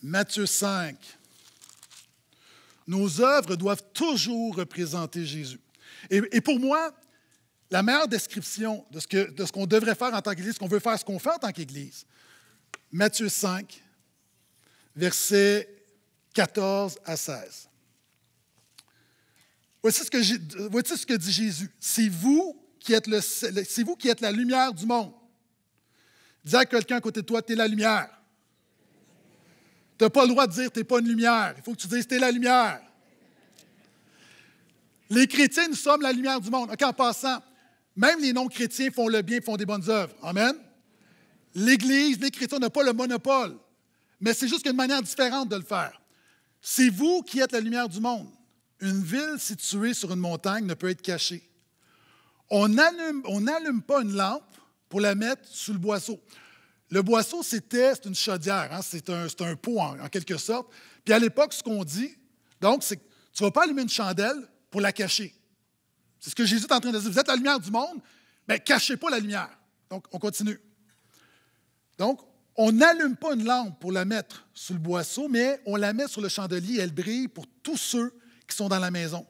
Matthieu 5. Nos œuvres doivent toujours représenter Jésus. Et, pour moi, la meilleure description de ce, qu'on devrait faire en tant qu'Église, ce qu'on veut faire, ce qu'on fait en tant qu'Église, Matthieu 5, versets 14 à 16. Voici ce que, dit Jésus. c'est vous qui êtes la lumière du monde. Dis à quelqu'un à côté de toi, tu es la lumière. Tu n'as pas le droit de dire, tu n'es pas une lumière. Il faut que tu dises, tu es la lumière. Les chrétiens, nous sommes la lumière du monde. en passant, même les non-chrétiens font le bien, font des bonnes œuvres. Amen. L'Église, les chrétiens n'ont pas le monopole, mais c'est juste une manière différente de le faire. C'est vous qui êtes la lumière du monde. Une ville située sur une montagne ne peut être cachée. On n'allume pas une lampe pour la mettre sous le boisseau. Le boisseau, c'était une chaudière, hein, c'est un, un, pot en, quelque sorte. Puis à l'époque, ce qu'on dit, donc, c'est que tu ne vas pas allumer une chandelle pour la cacher. C'est ce que Jésus est en train de dire. Vous êtes la lumière du monde, mais cachez pas la lumière. Donc, on continue. Donc, on n'allume pas une lampe pour la mettre sous le boisseau, mais on la met sur le chandelier et elle brille pour tous ceux qui sont dans la maison.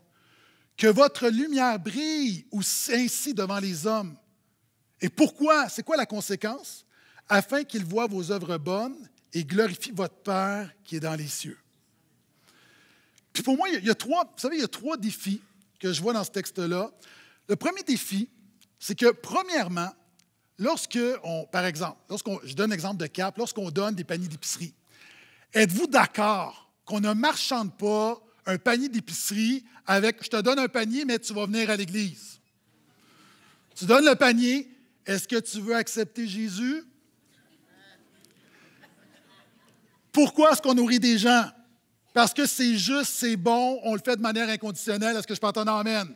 Que votre lumière brille ainsi devant les hommes, et pourquoi? C'est quoi la conséquence? Afin qu'il voient vos œuvres bonnes et glorifie votre Père qui est dans les cieux. Puis pour moi, il y a trois, vous savez, il y a trois défis que je vois dans ce texte-là. Le premier défi, c'est que premièrement, lorsque on, par exemple, lorsqu'on, je donne l'exemple de Cap, lorsqu'on donne des paniers d'épicerie, êtes-vous d'accord qu'on ne marchande pas un panier d'épicerie avec je te donne un panier, mais tu vas venir à l'église? Tu donnes le panier, est-ce que tu veux accepter Jésus? Pourquoi est-ce qu'on nourrit des gens? Parce que c'est juste, c'est bon, on le fait de manière inconditionnelle. Est-ce que je peux entendre Amen?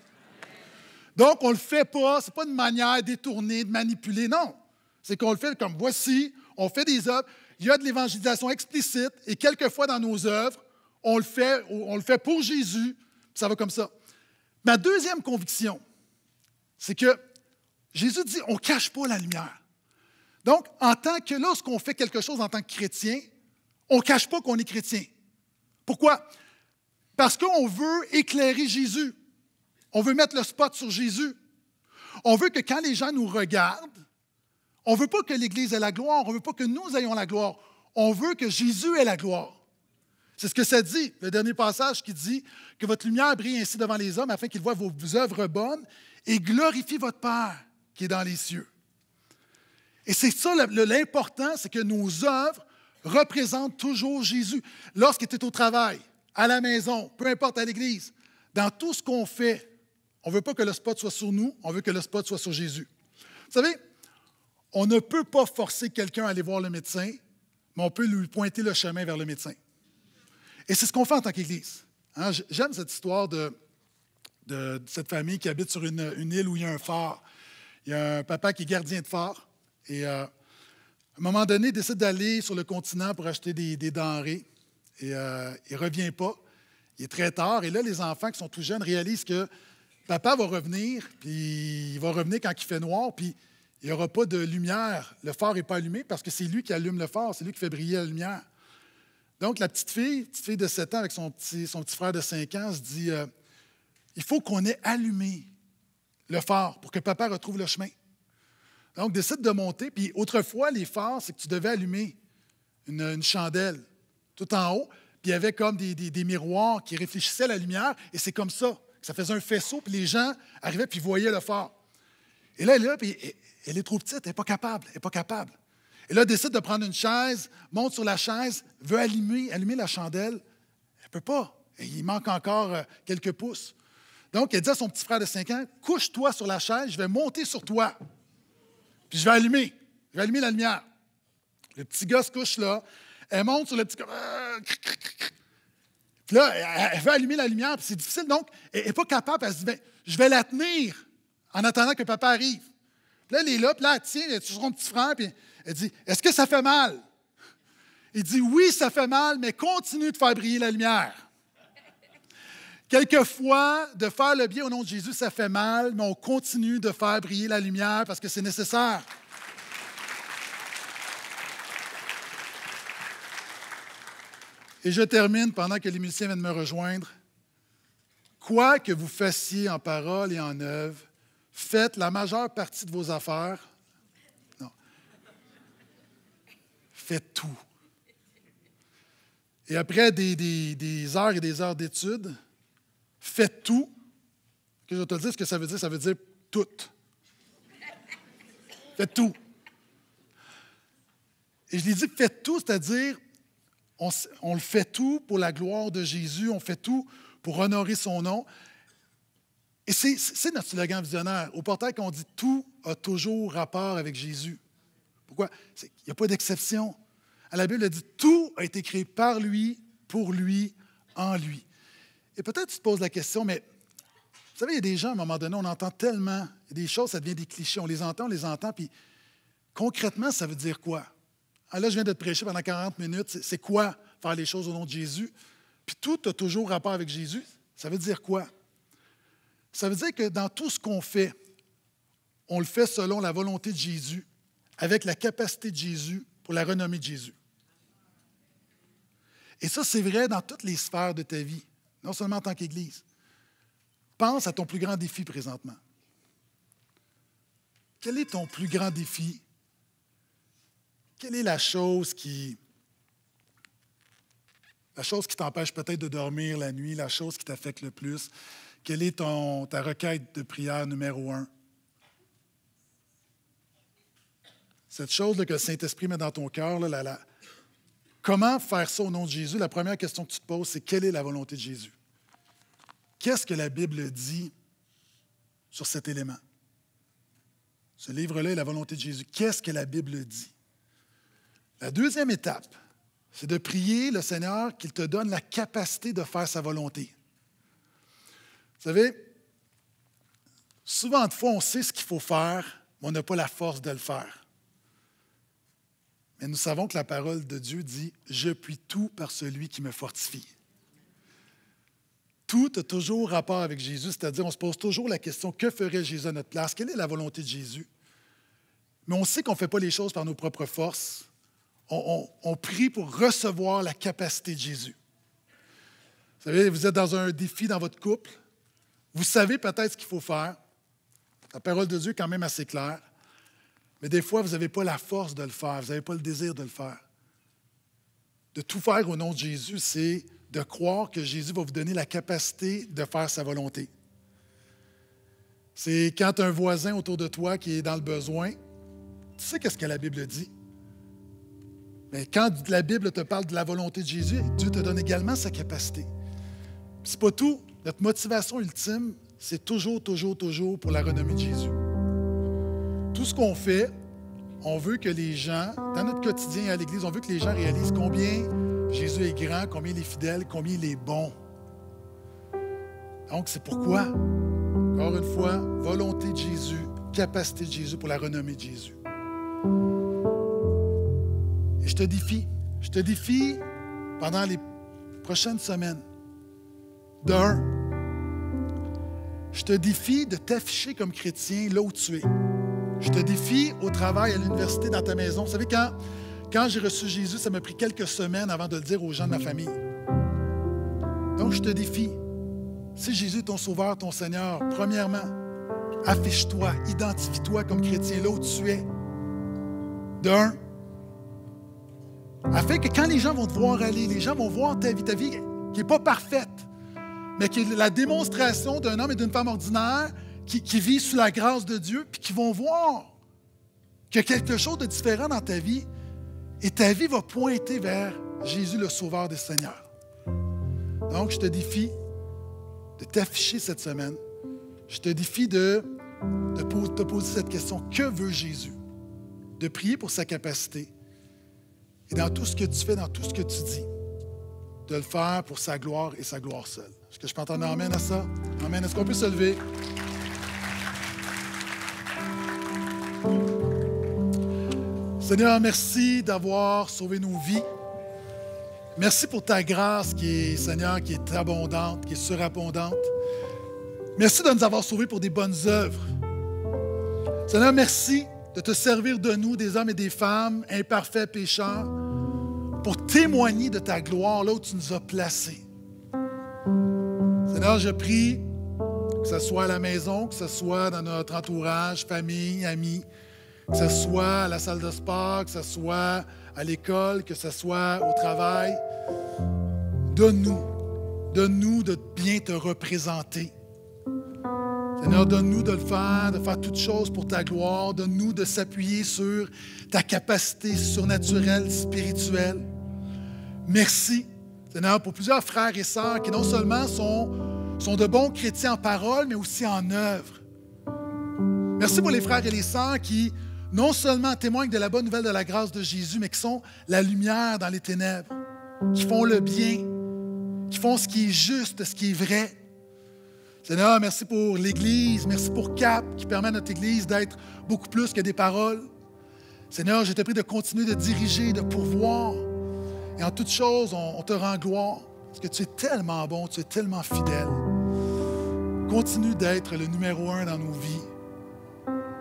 Donc, on ne le fait pas, ce n'est pas une manière détournée, de manipuler, non. C'est qu'on le fait comme voici, on fait des œuvres. Il y a de l'évangélisation explicite et quelquefois dans nos œuvres, on le fait, on le fait pour Jésus, ça va comme ça. Ma deuxième conviction, c'est que Jésus dit, on ne cache pas la lumière. Donc, en tant que lorsqu'on fait quelque chose en tant que chrétien, on ne cache pas qu'on est chrétien. Pourquoi? Parce qu'on veut éclairer Jésus. On veut mettre le spot sur Jésus. On veut que quand les gens nous regardent, on ne veut pas que l'Église ait la gloire, on ne veut pas que nous ayons la gloire. On veut que Jésus ait la gloire. C'est ce que ça dit, le dernier passage qui dit que votre lumière brille ainsi devant les hommes afin qu'ils voient vos œuvres bonnes et glorifient votre Père qui est dans les cieux. Et c'est ça l'important, c'est que nos œuvres représentent toujours Jésus. Lorsqu'il était au travail, à la maison, peu importe à l'église, dans tout ce qu'on fait, on ne veut pas que le spot soit sur nous, on veut que le spot soit sur Jésus. Vous savez, on ne peut pas forcer quelqu'un à aller voir le médecin, mais on peut lui pointer le chemin vers le médecin. Et c'est ce qu'on fait en tant qu'Église. Hein. J'aime cette histoire de, cette famille qui habite sur une, île où il y a un phare. Il y a un papa qui est gardien de phare et euh, à un moment donné, il décide d'aller sur le continent pour acheter des, denrées et euh, il ne revient pas. Il est très tard et là, les enfants qui sont tout jeunes réalisent que papa va revenir, puis il va revenir quand il fait noir, puis il n'y aura pas de lumière. Le phare n'est pas allumé parce que c'est lui qui allume le phare, c'est lui qui fait briller la lumière. Donc, la petite fille, petite fille de 7 ans avec son petit, frère de 5 ans, se dit euh, Il faut qu'on ait allumé le phare pour que papa retrouve le chemin. Donc, décide de monter. Puis autrefois, les phares, c'est que tu devais allumer une, chandelle tout en haut. Puis il y avait comme des, miroirs qui réfléchissaient la lumière. Et c'est comme ça. Ça faisait un faisceau. Puis les gens arrivaient puis voyaient le phare. Et là, elle est puis elle est trop petite. Elle n'est pas capable. Elle n'est pas capable. Et là, décide de prendre une chaise, monte sur la chaise, veut allumer, la chandelle. Elle ne peut pas. il manque encore euh, quelques pouces. Donc, elle dit à son petit frère de 5 ans, couche-toi sur la chaise, je vais monter sur toi. Puis je vais allumer. Je vais allumer la lumière. Le petit gars se couche là. Elle monte sur le petit Puis là, elle veut allumer la lumière, puis c'est difficile. Donc, elle n'est pas capable. Elle se dit, bien, je vais la tenir en attendant que papa arrive. Puis là, elle est là, puis là, elle tient, elle est sur petit frère, puis elle dit, est-ce que ça fait mal? Il dit, oui, ça fait mal, mais continue de faire briller la lumière. Quelquefois, de faire le bien au nom de Jésus, ça fait mal, mais on continue de faire briller la lumière parce que c'est nécessaire. Et je termine pendant que les musiciens viennent me rejoindre. Quoi que vous fassiez en parole et en œuvre, faites la majeure partie de vos affaires. Non. Faites tout. Et après des, des heures et des heures d'études, « Faites tout, que je te dire ce que ça veut dire, ça veut dire tout. Faites tout. Et je dis « dit, fait tout, c'est-à-dire, on, le fait tout pour la gloire de Jésus, on fait tout pour honorer son nom. Et c'est notre slogan visionnaire. Au portail, qu'on dit tout a toujours rapport avec Jésus. Pourquoi? Il n'y a pas d'exception. la Bible, dit tout a été créé par lui, pour lui, en lui. Et peut-être tu te poses la question, mais vous savez, il y a des gens, à un moment donné, on entend tellement des choses, ça devient des clichés. On les entend, on les entend, puis concrètement, ça veut dire quoi? Alors, ah, là, je viens de te prêcher pendant 40 minutes. C'est quoi faire les choses au nom de Jésus? Puis tout a toujours rapport avec Jésus. Ça veut dire quoi? Ça veut dire que dans tout ce qu'on fait, on le fait selon la volonté de Jésus, avec la capacité de Jésus pour la renommée de Jésus. Et ça, c'est vrai dans toutes les sphères de ta vie non seulement en tant qu'Église. Pense à ton plus grand défi présentement. Quel est ton plus grand défi? Quelle est la chose qui... La chose qui t'empêche peut-être de dormir la nuit, la chose qui t'affecte le plus, quelle est ton, ta requête de prière numéro un? Cette chose que le Saint-Esprit met dans ton cœur, là, là. Comment faire ça au nom de Jésus? La première question que tu te poses, c'est quelle est la volonté de Jésus? Qu'est-ce que la Bible dit sur cet élément? Ce livre-là est la volonté de Jésus. Qu'est-ce que la Bible dit? La deuxième étape, c'est de prier le Seigneur qu'il te donne la capacité de faire sa volonté. Vous savez, souvent de fois, on sait ce qu'il faut faire, mais on n'a pas la force de le faire. Et nous savons que la parole de Dieu dit, je puis tout par celui qui me fortifie. Tout a toujours rapport avec Jésus, c'est-à-dire on se pose toujours la question, que ferait Jésus à notre place? Quelle est la volonté de Jésus? Mais on sait qu'on ne fait pas les choses par nos propres forces. On, prie pour recevoir la capacité de Jésus. Vous savez, vous êtes dans un défi dans votre couple. Vous savez peut-être ce qu'il faut faire. La parole de Dieu est quand même assez claire. Mais des fois, vous n'avez pas la force de le faire, vous n'avez pas le désir de le faire. De tout faire au nom de Jésus, c'est de croire que Jésus va vous donner la capacité de faire sa volonté. C'est quand un voisin autour de toi qui est dans le besoin, tu sais qu'est-ce que la Bible dit. Mais quand la Bible te parle de la volonté de Jésus, Dieu te donne également sa capacité. C'est pas tout. Notre motivation ultime, c'est toujours, toujours, toujours pour la renommée de Jésus tout ce qu'on fait, on veut que les gens, dans notre quotidien à l'Église, on veut que les gens réalisent combien Jésus est grand, combien il est fidèle, combien il est bon. Donc, c'est pourquoi, encore une fois, volonté de Jésus, capacité de Jésus pour la renommée de Jésus. Et je te défie, je te défie pendant les prochaines semaines. D'un, je te défie de t'afficher comme chrétien là où tu es. Je te défie au travail, à l'université, dans ta maison. Vous savez, quand, quand j'ai reçu Jésus, ça m'a pris quelques semaines avant de le dire aux gens de ma famille. Donc, je te défie. Si Jésus est ton sauveur, ton Seigneur, premièrement, affiche-toi, identifie-toi comme chrétien là où tu es. D'un, afin que quand les gens vont te voir aller, les gens vont voir ta vie, ta vie qui n'est pas parfaite, mais qui est la démonstration d'un homme et d'une femme ordinaire qui, vivent sous la grâce de Dieu, puis qui vont voir qu'il y a quelque chose de différent dans ta vie, et ta vie va pointer vers Jésus, le Sauveur des Seigneurs. Donc, je te défie de t'afficher cette semaine. Je te défie de, de te poser cette question. Que veut Jésus? De prier pour sa capacité. Et dans tout ce que tu fais, dans tout ce que tu dis, de le faire pour sa gloire et sa gloire seule. Est-ce que je peux entendre Amen à ça? Amen. Est-ce qu'on peut se lever? Seigneur, merci d'avoir sauvé nos vies. Merci pour ta grâce qui est, Seigneur, qui est abondante, qui est surabondante. Merci de nous avoir sauvés pour des bonnes œuvres. Seigneur, merci de te servir de nous, des hommes et des femmes, imparfaits pécheurs, pour témoigner de ta gloire là où tu nous as placés. Seigneur, je prie que ce soit à la maison, que ce soit dans notre entourage, famille, amis, que ce soit à la salle de sport, que ce soit à l'école, que ce soit au travail. Donne-nous, donne-nous de bien te représenter. Seigneur, donne-nous de le faire, de faire toutes choses pour ta gloire. Donne-nous de s'appuyer sur ta capacité surnaturelle, spirituelle. Merci, Seigneur, pour plusieurs frères et sœurs qui non seulement sont sont de bons chrétiens en parole, mais aussi en œuvre. Merci pour les frères et les sœurs qui non seulement témoignent de la bonne nouvelle de la grâce de Jésus, mais qui sont la lumière dans les ténèbres, qui font le bien, qui font ce qui est juste, ce qui est vrai. Seigneur, merci pour l'Église, merci pour CAP qui permet à notre Église d'être beaucoup plus que des paroles. Seigneur, je te prie de continuer de diriger, de pourvoir. Et en toutes choses, on te rend gloire parce que tu es tellement bon, tu es tellement fidèle continue d'être le numéro un dans nos vies.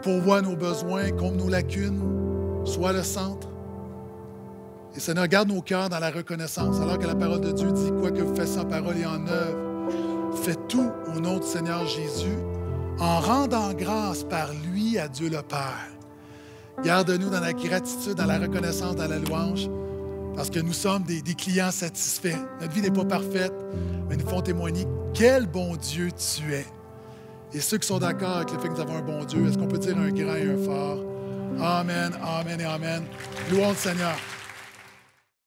Pourvoie nos besoins, comble nos lacunes, soit le centre. Et Seigneur, garde nos cœurs dans la reconnaissance, alors que la parole de Dieu dit quoi que vous fassiez en parole et en œuvre, faites tout au nom du Seigneur Jésus, en rendant grâce par lui à Dieu le Père. Garde-nous dans la gratitude, dans la reconnaissance, dans la louange. Parce que nous sommes des, clients satisfaits. Notre vie n'est pas parfaite, mais nous font témoigner quel bon Dieu tu es. Et ceux qui sont d'accord avec le fait que nous avons un bon Dieu, est-ce qu'on peut dire un grand et un fort? Amen, amen et amen. Louons au Seigneur.